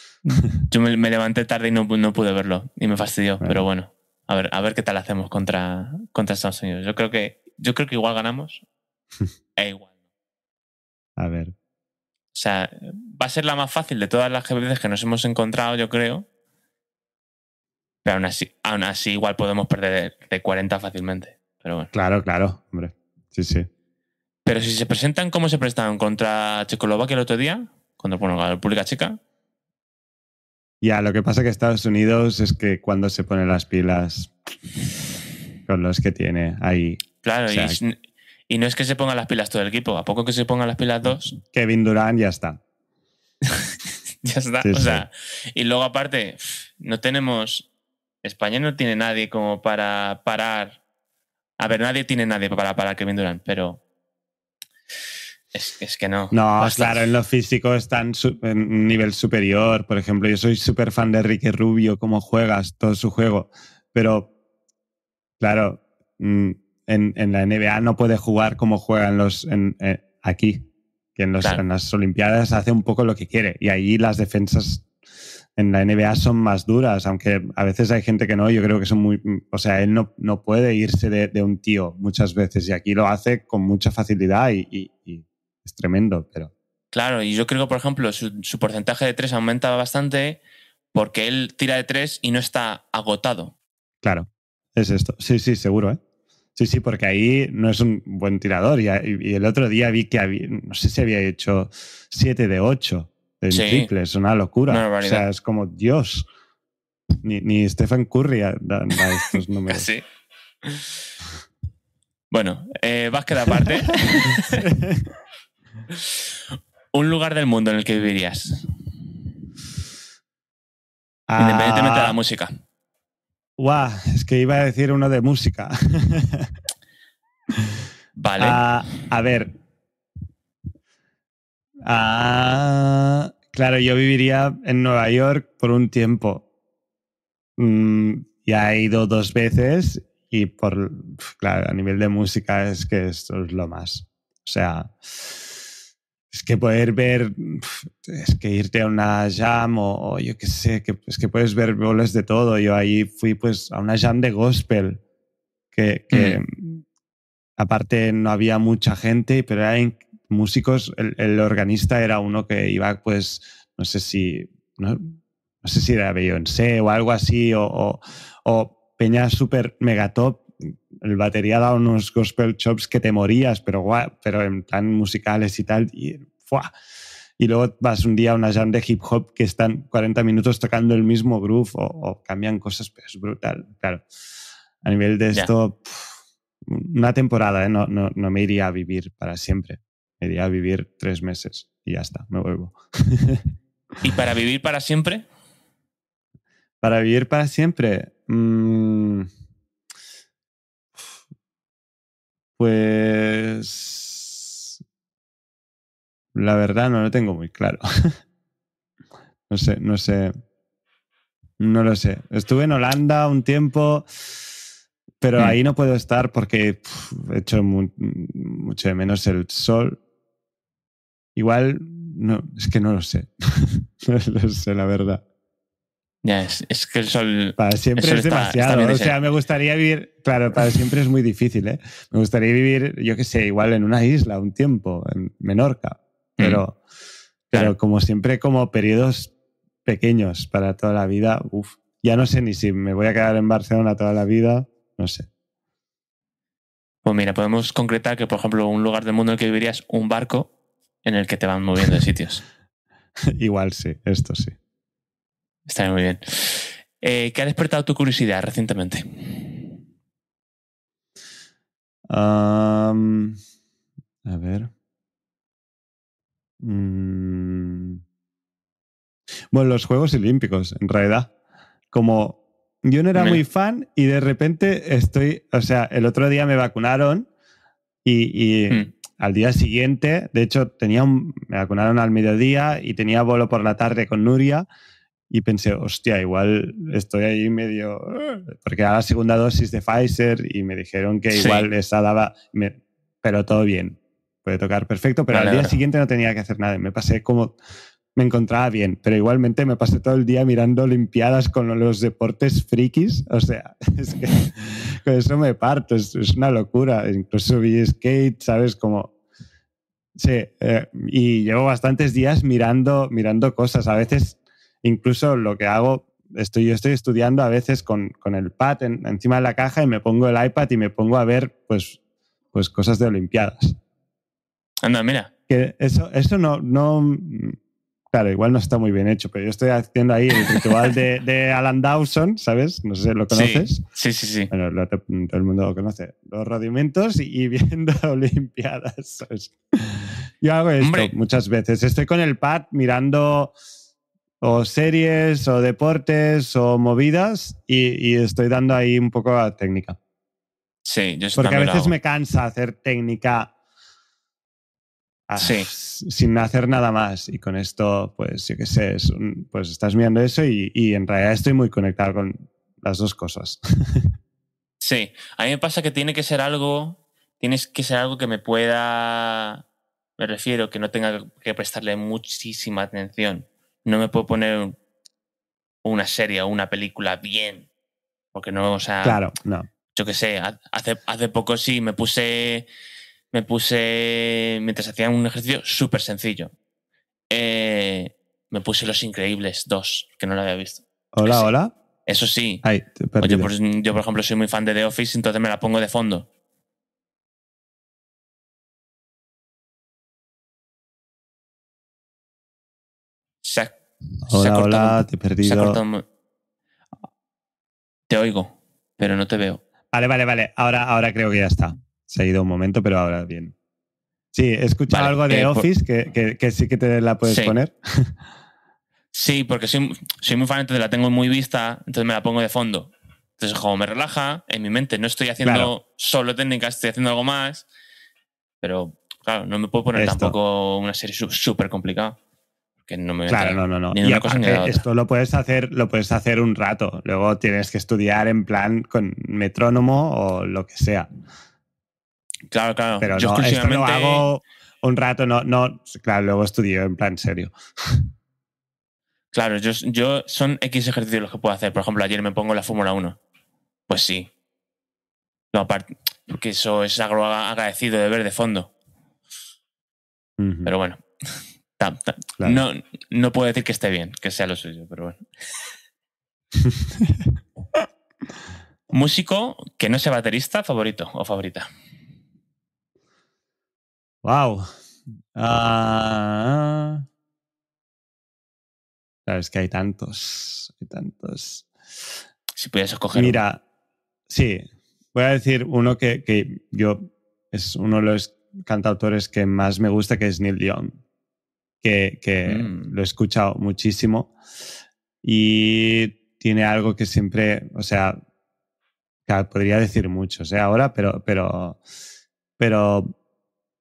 [LAUGHS] Yo me, levanté tarde y no, no, pude verlo. Y me fastidió, pero bueno. A ver, a ver qué tal hacemos contra, contra Estados Unidos. Yo creo que, yo creo que igual ganamos. [LAUGHS] e igual. A ver. O sea, va a ser la más fácil de todas las veces que nos hemos encontrado, yo creo. Pero aún así, aún así igual podemos perder de 40 fácilmente. Pero bueno. Claro, claro, hombre. Sí, sí. Pero si se presentan como se prestan? contra que el otro día, contra bueno, la República Checa. Ya, lo que pasa que Estados Unidos es que cuando se pone las pilas con los que tiene ahí. Claro, y, no es que se pongan las pilas todo el equipo, ¿a poco que se pongan las pilas dos? Kevin Durant ya está. [LAUGHS] ya está, o sea. Y luego aparte, no tenemos. España no tiene nadie como para parar. A ver, nadie tiene nadie para parar Kevin Durant, pero es, que no. No, claro, en lo físico están en un nivel superior. Por ejemplo, yo soy súper fan de Enrique Rubio, cómo juegas, todo su juego. Pero, claro, mm, en, la NBA no puede jugar como juegan los en, eh, aquí. Que en, las Olimpiadas hace un poco lo que quiere. Y ahí las defensas en la NBA son más duras, aunque a veces hay gente que no, yo creo que son muy... Mm, o sea, él no, no puede irse de, un tío muchas veces y aquí lo hace con mucha facilidad y es tremendo, pero... Claro, y yo creo que, por ejemplo, su, porcentaje de tres aumenta bastante porque él tira de tres y no está agotado. Claro, es esto. Sí, sí, seguro, ¿eh? Sí, sí, porque ahí no es un buen tirador. Y, el otro día vi que había, no sé si había hecho 7 de 8 en triple. Es una locura. o sea, es como Dios. Ni, ni Curry da, estos [LAUGHS] números. sí. Bueno, eh, básquet aparte. [LAUGHS] Un lugar del mundo en el que vivirías. Independientemente de la ah. música. Guau, es que iba a decir uno de música. vale. Ah, a ver. Ah, claro, yo viviría en Nueva York por un tiempo. Mm, ya he ido dos veces y por, claro, a nivel de música es que esto es lo más. O sea, es que poder ver, es que irte a una jam o, yo qué sé, que, es que puedes ver goles de todo. Yo ahí fui pues a una jam de gospel, que, aparte no había mucha gente, pero hay músicos, el, organista era uno que iba pues, no sé si, no, sé si era Beyoncé o algo así, o, o, o Peña super megatop el batería da unos gospel chops que te morías, pero, guau, pero en plan musicales y tal. Y, y luego vas un día a una jam de hip hop que están 40 minutos tocando el mismo groove o, cambian cosas, pero es brutal. Claro, a nivel de esto, una temporada, ¿eh? no, no, no, me iría a vivir para siempre. Me iría a vivir tres meses y ya está, me vuelvo. ¿Y para vivir para siempre? [LAUGHS] Para vivir para siempre. Mm, Pues... La verdad no lo tengo muy claro. [LAUGHS] no sé, no sé. No lo sé. Estuve en Holanda un tiempo, pero hmm. ahí no puedo estar porque echo he hecho mucho de menos el sol. Igual, no, es que no lo sé. [LAUGHS] no lo sé, la verdad. Ya, es, es, que el sol. Para siempre es demasiado. o sea, me gustaría vivir. Claro, para siempre es muy difícil, ¿eh? Me gustaría vivir, yo qué sé, igual en una isla un tiempo, en Menorca. Mm. Pero, claro. como siempre, como periodos pequeños para toda la vida, uff. Ya no sé ni si me voy a quedar en Barcelona toda la vida, no sé. Pues mira, podemos concretar que, por ejemplo, un lugar del mundo en el que vivirías un barco en el que te van moviendo de sitios. [LAUGHS] igual sí, esto sí. Está muy bien. Eh, ¿Qué ha despertado tu curiosidad recientemente? a ver. Mm. Bueno, los Juegos Olímpicos, en realidad. Como yo no era muy fan y de repente estoy, o sea, el otro día me vacunaron y, hmm. al día siguiente, de hecho, tenía un, me vacunaron al mediodía y tenía vuelo por la tarde con Nuria y pensé, hostia, igual estoy ahí medio... Porque era la segunda dosis de Pfizer y me dijeron que igual esa daba... Pero todo bien, puede tocar perfecto, pero al día siguiente no tenía que hacer nada. Me pasé como... Me encontraba bien, pero igualmente me pasé todo el día mirando Olimpiadas con los deportes frikis. O sea, [LAUGHS] es que con eso me parto, es, es una locura. Incluso vi skate, ¿sabes? Como Sí, eh, y llevo bastantes días mirando, mirando cosas. A veces incluso lo que hago, estoy, yo estoy estudiando a veces con, con el pad encima de la caja y me pongo el iPad y me pongo a ver pues, pues cosas de Olimpiadas. Anda, mira. Que eso, eso no, no, claro, igual no está muy bien hecho, pero yo estoy haciendo ahí el ritual de, de Alan Dawson, ¿sabes? No sé, ¿lo conoces? Sí, sí, sí. Bueno, todo el mundo lo conoce. Los rodimentos y, viendo [LAUGHS] Olimpiadas. Yo hago esto muchas veces. Estoy con el pad mirando o series o deportes o movidas y, estoy dando ahí un poco a técnica. Sí, yo Porque a veces me cansa hacer técnica ah, sin hacer nada más. Y con esto, pues yo qué sé, pues estás mirando eso y, y, en realidad estoy muy conectado con las dos cosas. [LAUGHS] sí, a mí me pasa que tiene que ser algo, tienes que ser algo que me pueda, me refiero, que no tenga que prestarle muchísima atención no me puedo poner una serie o una película bien. Porque no, o sea. Claro, no. Yo qué sé, hace, hace poco sí me puse. Me puse. Mientras hacía un ejercicio súper sencillo. Eh, me puse Los Increíbles 2, que no lo había visto. Hola, hola. Eso sí. Ay, yo, pues, yo, por, ejemplo, soy muy fan de The Office, entonces me la pongo de fondo. Hola, se te he perdido. Te oigo, pero no te veo. Vale, vale, vale. Ahora, ahora creo que ya está. Se ha ido un momento, pero ahora bien. Sí, he escuchado algo de eh, Office que, sí que te la puedes poner. sí, porque soy, soy muy fan, entonces la tengo muy vista, entonces me la pongo de fondo. Entonces, como me relaja en mi mente, no estoy haciendo solo técnicas, estoy haciendo algo más. Pero, claro, no me puedo poner tampoco una serie súper complicada claro, no, no, no. Esto lo puedes hacer, lo puedes hacer un rato. Luego tienes que estudiar en plan con metrónomo o lo que sea. Claro, claro. Pero Yo no, lo hago un rato, no, no, claro, luego estudio en plan serio. Claro, yo, son X ejercicios los que puedo hacer. Por ejemplo, ayer me pongo la Fórmula 1. Pues sí. No, aparte, porque eso es algo agradecido de ver de fondo. Pero bueno. No, puedo decir que esté bien, que sea lo suyo, pero bueno. [LAUGHS] Músico que no sea baterista, favorito o favorita. Wow. Ah. Sabes que hay tantos. Hay tantos. Si pudieras escoger. Mira, sí. Voy a decir uno que, que, yo es uno de los cantautores que más me gusta, que es Neil Young que, mm. lo he escuchado muchísimo y tiene algo que siempre, o sea, podría decir mucho, o ¿eh? sea, ahora, pero, pero, pero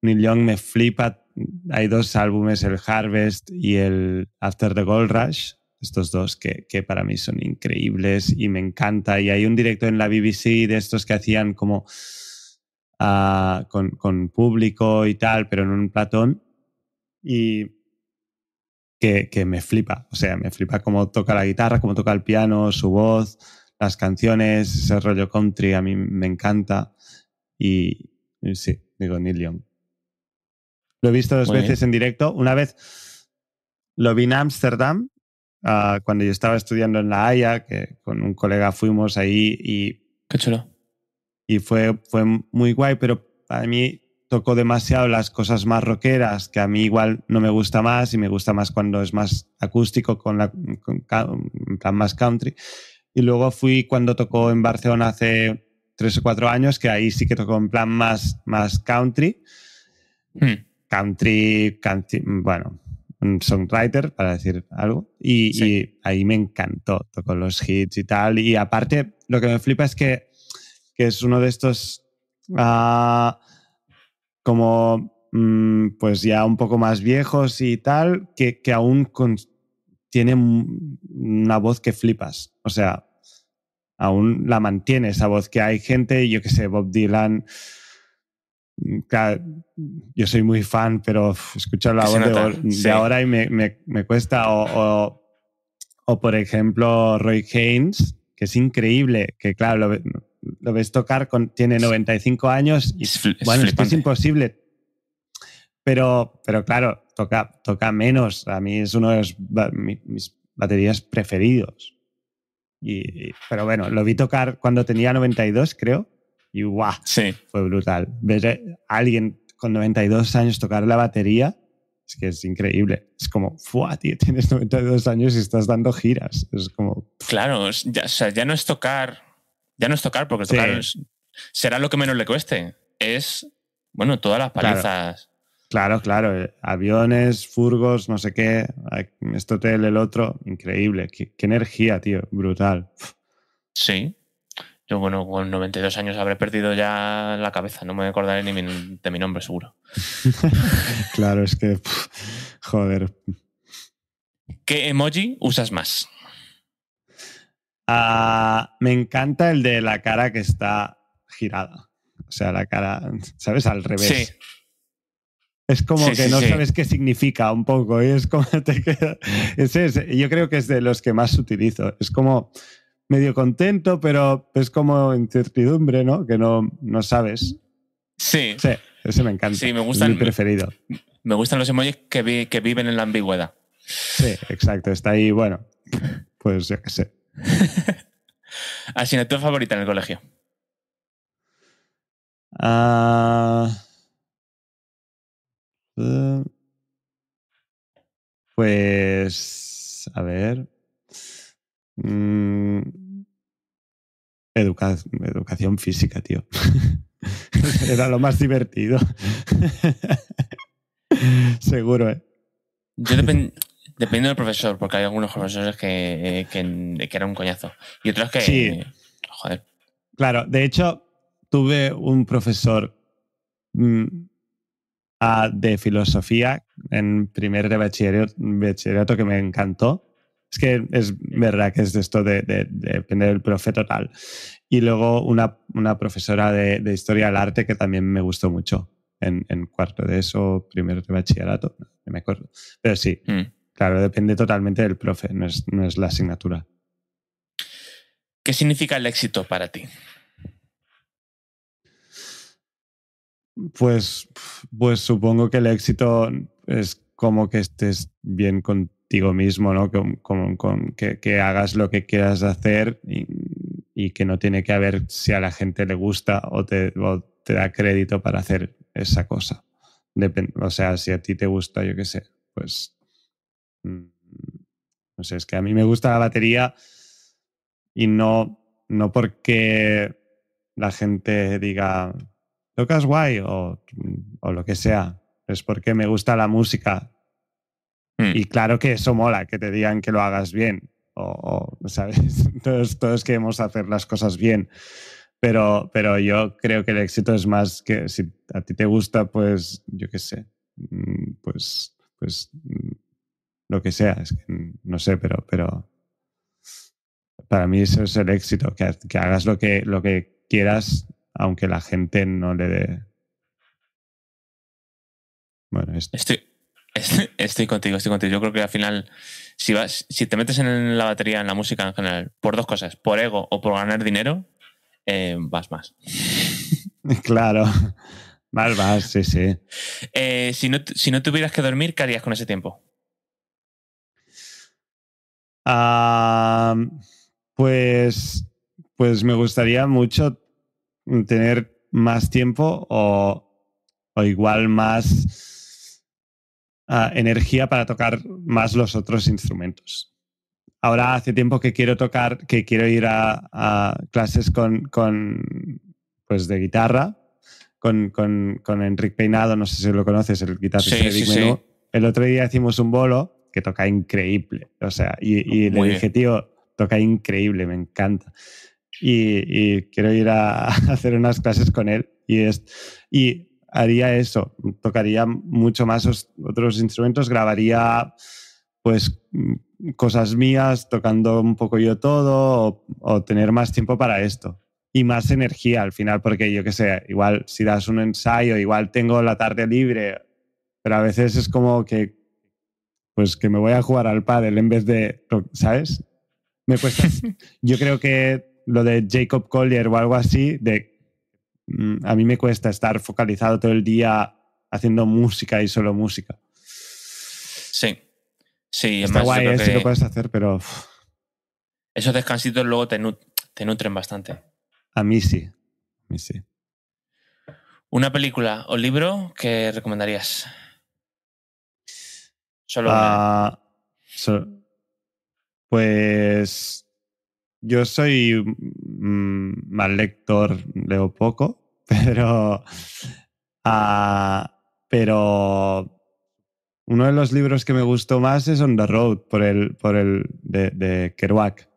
Neil Young me flipa. Hay dos álbumes, el Harvest y el After the Gold Rush, estos dos que, que, para mí son increíbles y me encanta. Y hay un directo en la BBC de estos que hacían como ah, con, con, público y tal, pero en un platón. Y, que, me flipa. O sea, me flipa cómo toca la guitarra, cómo toca el piano, su voz, las canciones, ese rollo country a mí me encanta. Y sí, digo Neil Young. Lo he visto dos veces en directo. Una vez lo vi en Ámsterdam, ah, cuando yo estaba estudiando en La Haya, que con un colega fuimos ahí y... Qué chulo. Y fue, fue muy guay, pero para mí tocó demasiado las cosas más rockeras, que a mí igual no me gusta más y me gusta más cuando es más acústico, con, la, con, más country. Y luego fui cuando tocó en Barcelona hace tres o cuatro años, que ahí sí que tocó en plan más, más country. Hmm. Country, bueno, un songwriter, para decir algo. Y, ahí me encantó, tocó los hits y tal. Y aparte, lo que me flipa es que, que es uno de estos... Ah, como mm, pues ya un poco más viejos y tal, que, que aún tiene una voz que flipas. O sea, aún la mantiene esa voz que hay gente, yo que sé, Bob Dylan. Mm, yo soy muy fan, pero escuchar la voz de, ahora y me, me, cuesta. O, o, por ejemplo, Roy Haynes, que es increíble, que claro, lo, lo ves tocar, con, tiene 95 años y es bueno, es, imposible. Pero, pero claro, toca, toca menos. A mí es uno de mis baterías preferidos. Y, pero bueno, lo vi tocar cuando tenía 92, creo. Y guau, fue brutal. Ver a alguien con 92 años tocar la batería es que es increíble. Es como, ¡fuah, tío! Tienes 92 años y estás dando giras. Es como. Claro, ya, o sea, ya no es tocar ya no es tocar, porque tocar será lo que menos le cueste. Es, bueno, todas las palizas. Claro, claro. Eh, aviones, furgos, no sé qué, este hotel, el otro. Increíble. Qué, energía, tío. Brutal. Sí. Yo, bueno, con 92 años habré perdido ya la cabeza. No me acordaré ni de mi nombre, seguro. [LAUGHS] claro, es que. joder. ¿Qué emoji usas más? Ah, me encanta el de la cara que está girada. O sea, la cara, ¿sabes? Al revés. Es como que no sabes qué significa un poco. Y ¿eh? es como [LAUGHS] te Ese yo creo que es de los que más utilizo. Es como medio contento, pero es como incertidumbre, ¿no? Que no, no sabes. Sí. Sí, ese me encanta. Sí, me gustan. mi preferido. Me gustan los emojis que, que viven en la ambigüedad. Sí, exacto. Está ahí, bueno, pues yo qué sé. [LAUGHS] ¿tu favorita en el colegio? Ah, eh, pues, a ver. Mm, educación física, tío. [LAUGHS] Era lo más divertido. [LAUGHS] Seguro, ¿eh? Yo, Depende del profesor, porque hay algunos profesores eh, que, que, era un coñazo. Y otros que. Sí. joder. Claro, de hecho, tuve un profesor mm, ah, de filosofía en primer de bachillerato, que me encantó. Es que es verdad que es de esto de, tener el profe total. Y luego una, una profesora de, historia del arte que también me gustó mucho en, cuarto de eso, primer de bachillerato, no me acuerdo. Pero sí, mm. Claro, depende totalmente del profe, no es, la asignatura. ¿Qué significa el éxito para ti? Pues, pues supongo que el éxito es como que estés bien contigo mismo, ¿no? que, hagas lo que quieras hacer y, que no tiene que haber si a la gente le gusta o te, da crédito para hacer esa cosa. o sea, si a ti te gusta, yo qué sé, pues Mm, no sé, es que a mí me gusta la batería y no, no porque la gente diga, tocas guay o, mm, lo que sea, es porque me gusta la música. Hmm. Y claro que eso mola, que te digan que lo hagas bien, o, o ¿sabes? [LAUGHS] Todos, todos queremos hacer las cosas bien. Pero, pero, yo creo que el éxito es más que si a ti te gusta, pues yo qué sé, mm, pues, pues lo que sea, es que no sé, pero, pero para mí eso es el éxito, que, hagas lo que, lo que quieras, aunque la gente no le dé... Bueno, Estoy, contigo, estoy contigo. Yo creo que al final, si, vas, si te metes en la batería, en la música en general, por dos cosas, por ego o por ganar dinero, eh, vas más. [LAUGHS] Claro, más vas, sí, sí. Eh, si, no, si no tuvieras que dormir, ¿qué harías con ese tiempo? Ah, pues, pues me gustaría mucho tener más tiempo o, igual más ah, energía para tocar más los otros instrumentos. Ahora hace tiempo que quiero tocar, que quiero ir a, clases con, pues de guitarra, con, con, Enrique Peinado, no sé si lo conoces, el guitarrista de El otro día hicimos un bolo que toca increíble. O sea, y, y le dije, tío, toca increíble, me encanta. Y, quiero ir [LAUGHS] a hacer unas clases con él. Y, es, y haría eso, tocaría mucho más otros instrumentos, grabaría pues cosas mías, tocando un poco yo todo, o, o, tener más tiempo para esto. Y más energía al final, porque yo qué sé, igual si das un ensayo, igual tengo la tarde libre, pero a veces es como que pues que me voy a jugar al pádel en vez de, ¿sabes? Me cuesta. [LAUGHS] Yo creo que lo de Jacob Collier o algo así, de mm, a mí me cuesta estar focalizado todo el día haciendo música y solo música. Sí. Sí, Está guay, eso ¿eh? sí lo puedes hacer, pero. Esos descansitos luego te, te nutren bastante. A mí sí. A mí sí. ¿Una película o libro que recomendarías? Solo ah, pues yo soy mm, mal lector, leo poco, [LAUGHS] pero, ah, pero uno de los libros que me gustó más es On the Road por el, por el de, Kerouac.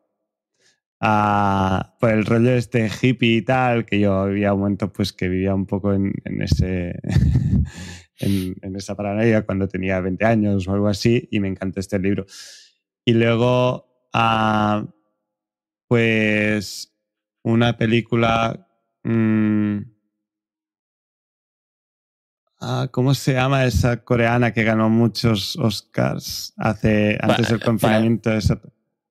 Ah, por el rollo de este hippie y tal, que yo había un momento pues que vivía un poco en ese [LAUGHS] en, esa paranoia cuando tenía 20 años o algo así y me encantó este libro. Y luego, ah, pues, una película... Mm, ah, ¿Cómo se llama esa coreana que ganó muchos Oscars hace, antes del eh, confinamiento?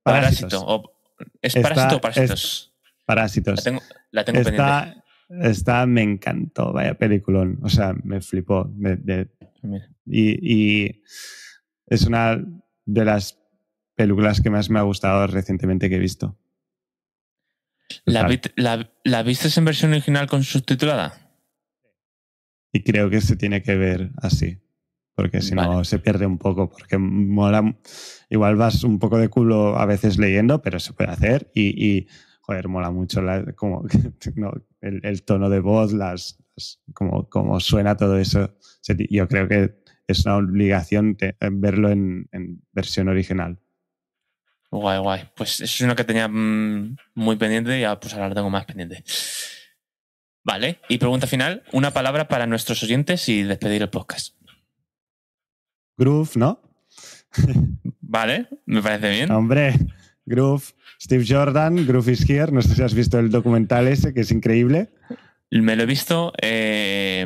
Parásito. ¿Es parásito o parásitos? parásitos. La tengo, pendiente. Esta me encantó, vaya peliculón. O sea, me flipó. y, es una de las películas que más me ha gustado recientemente que he visto. ¿La, la, la viste en versión original con subtitulada? Y creo que se tiene que ver así porque si no se pierde un poco, porque igual vas un poco de culo a veces leyendo, pero se puede hacer y joder, mola mucho como, [LAUGHS] el, tono de voz, las, como, como, suena todo eso. Yo creo que es una obligación eh, verlo en, versión original. Guay, guay. Pues es una que tenía mm, muy pendiente y pues ahora lo tengo más pendiente. Vale, y pregunta final, una palabra para nuestros oyentes y despedir el podcast. Groove, ¿no? [LAUGHS] vale, me parece bien. Hombre, Groove, Steve Jordan, Groove is Here. No sé si has visto el documental ese, que es increíble. Me lo he visto eh,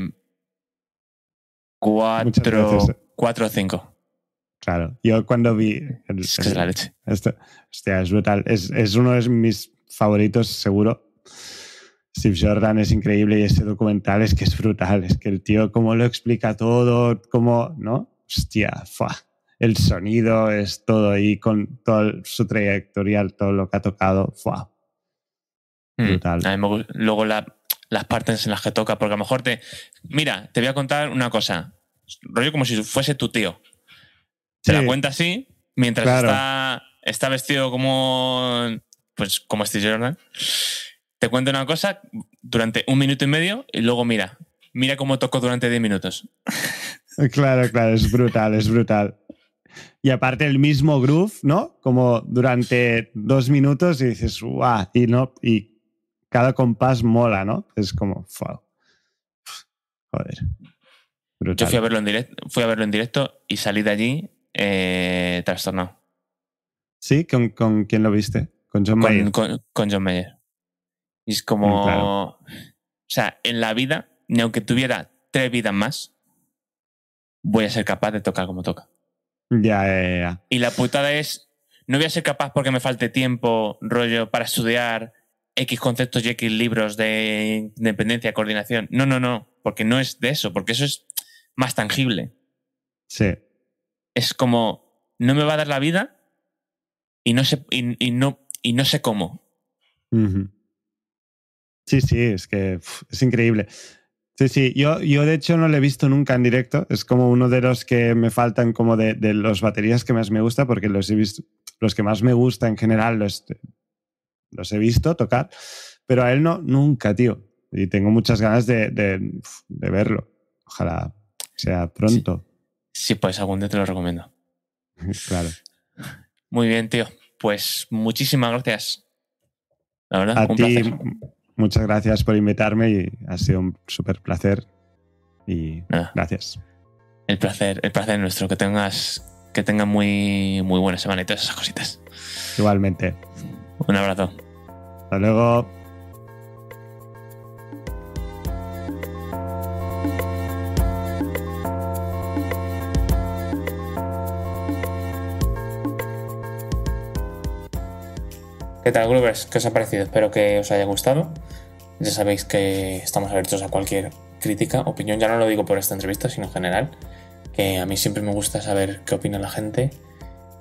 cuatro, o cinco. Claro, yo cuando vi... es la leche. hostia, es brutal. Es, uno de mis favoritos, seguro. Steve Jordan es increíble y ese documental es que es brutal. Es que el tío cómo lo explica todo, cómo... ¿No? Hostia, fuah el sonido, es todo ahí con toda su trayectoria, todo lo que ha tocado. ¡Fua! Hmm. Brutal. luego las partes en las que toca, porque a lo mejor te. Mira, te voy a contar una cosa. Rollo como si fuese tu tío. Se la cuenta así, mientras está, está vestido como. Pues como Steve Jordan. Te cuenta una cosa durante un minuto y medio y luego mira. Mira cómo tocó durante 10 minutos. Claro, claro, es brutal, es brutal. Y aparte el mismo groove, ¿no? Como durante dos minutos y dices, ¡guau! Y, no, y cada compás mola, ¿no? Es como, wow. Joder. Yo fui a verlo en directo, fui a verlo en directo y salí de allí eh, trastornado. ¿Sí? ¿Con, quién lo viste? ¿Con John Mayer? Con, John Mayer. Y es como... Mm, o sea, en la vida, ni aunque tuviera tres vidas más, voy a ser capaz de tocar como toca. Ya, ya, Y la putada es, no voy a ser capaz porque me falte tiempo, rollo, para estudiar X conceptos y X libros de independencia, coordinación. No, no, no, porque no es de eso, porque eso es más tangible. Sí. Es como, no me va a dar la vida y no sé, y, no, y no sé cómo. Sí, sí, es que es increíble. Sí, sí, yo, yo de hecho no lo he visto nunca en directo, es como uno de los que me faltan como de, de los baterías que más me gusta, porque los he visto, los que más me gusta en general los, los he visto tocar, pero a él no, nunca, tío. Y tengo muchas ganas de, de, verlo. Ojalá sea pronto. Sí, pues algún día te lo recomiendo. [LAUGHS] claro. Muy bien, tío. Pues muchísimas gracias. La verdad, a un ti, Muchas gracias por invitarme y ha sido un súper placer. Y Nada. gracias. El placer, el placer nuestro. Que tengas, que tengas muy, muy buena semana y todas esas cositas. Igualmente. Un abrazo. Hasta luego. ¿Qué tal, os ha parecido? Espero que os haya gustado. Ya sabéis que estamos abiertos a cualquier crítica, opinión. Ya no lo digo por esta entrevista, sino en general. Que a mí siempre me gusta saber qué opina la gente,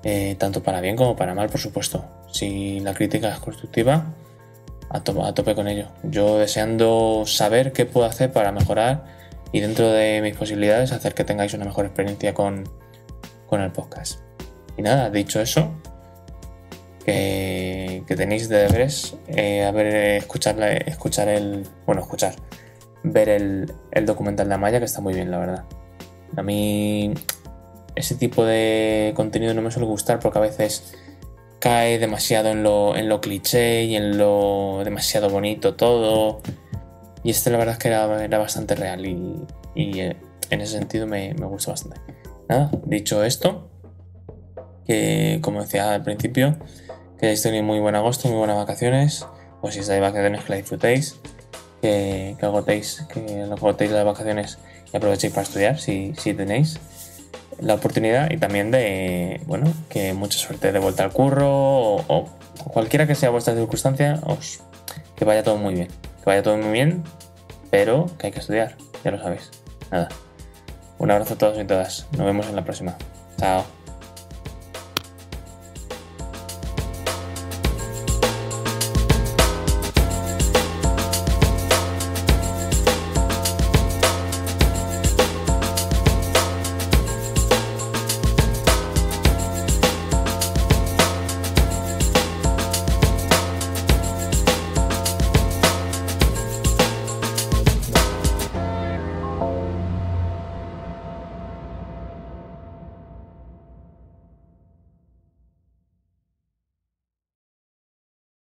eh, tanto para bien como para mal, por supuesto. Si la crítica es constructiva, a, a tope con ello. Yo deseando saber qué puedo hacer para mejorar y dentro de mis posibilidades hacer que tengáis una mejor experiencia con, con el podcast. Y nada, dicho eso, que, tenéis de deberes, eh, a ver, eh, escuchar, escuchar el. Bueno, escuchar. Ver el, documental de Amaya, que está muy bien, la verdad. A mí ese tipo de contenido no me suele gustar porque a veces cae demasiado en lo, cliché y en lo demasiado bonito todo. Y este la verdad es que era, bastante real y, eh, en ese sentido me, me gusta bastante. Nada, dicho esto, que como decía al principio, que hayáis tenido muy buen agosto, muy buenas vacaciones, o si estáis de vacaciones que la disfrutéis, que, agotéis, que las vacaciones y aprovechéis para estudiar si, tenéis la oportunidad y también de, bueno, que mucha suerte de vuelta al curro o, cualquiera que sea vuestra circunstancia, que vaya todo muy bien, que vaya todo muy bien, pero que hay que estudiar, ya lo sabéis. Nada. Un abrazo a todos y todas. Nos vemos en la próxima. Chao.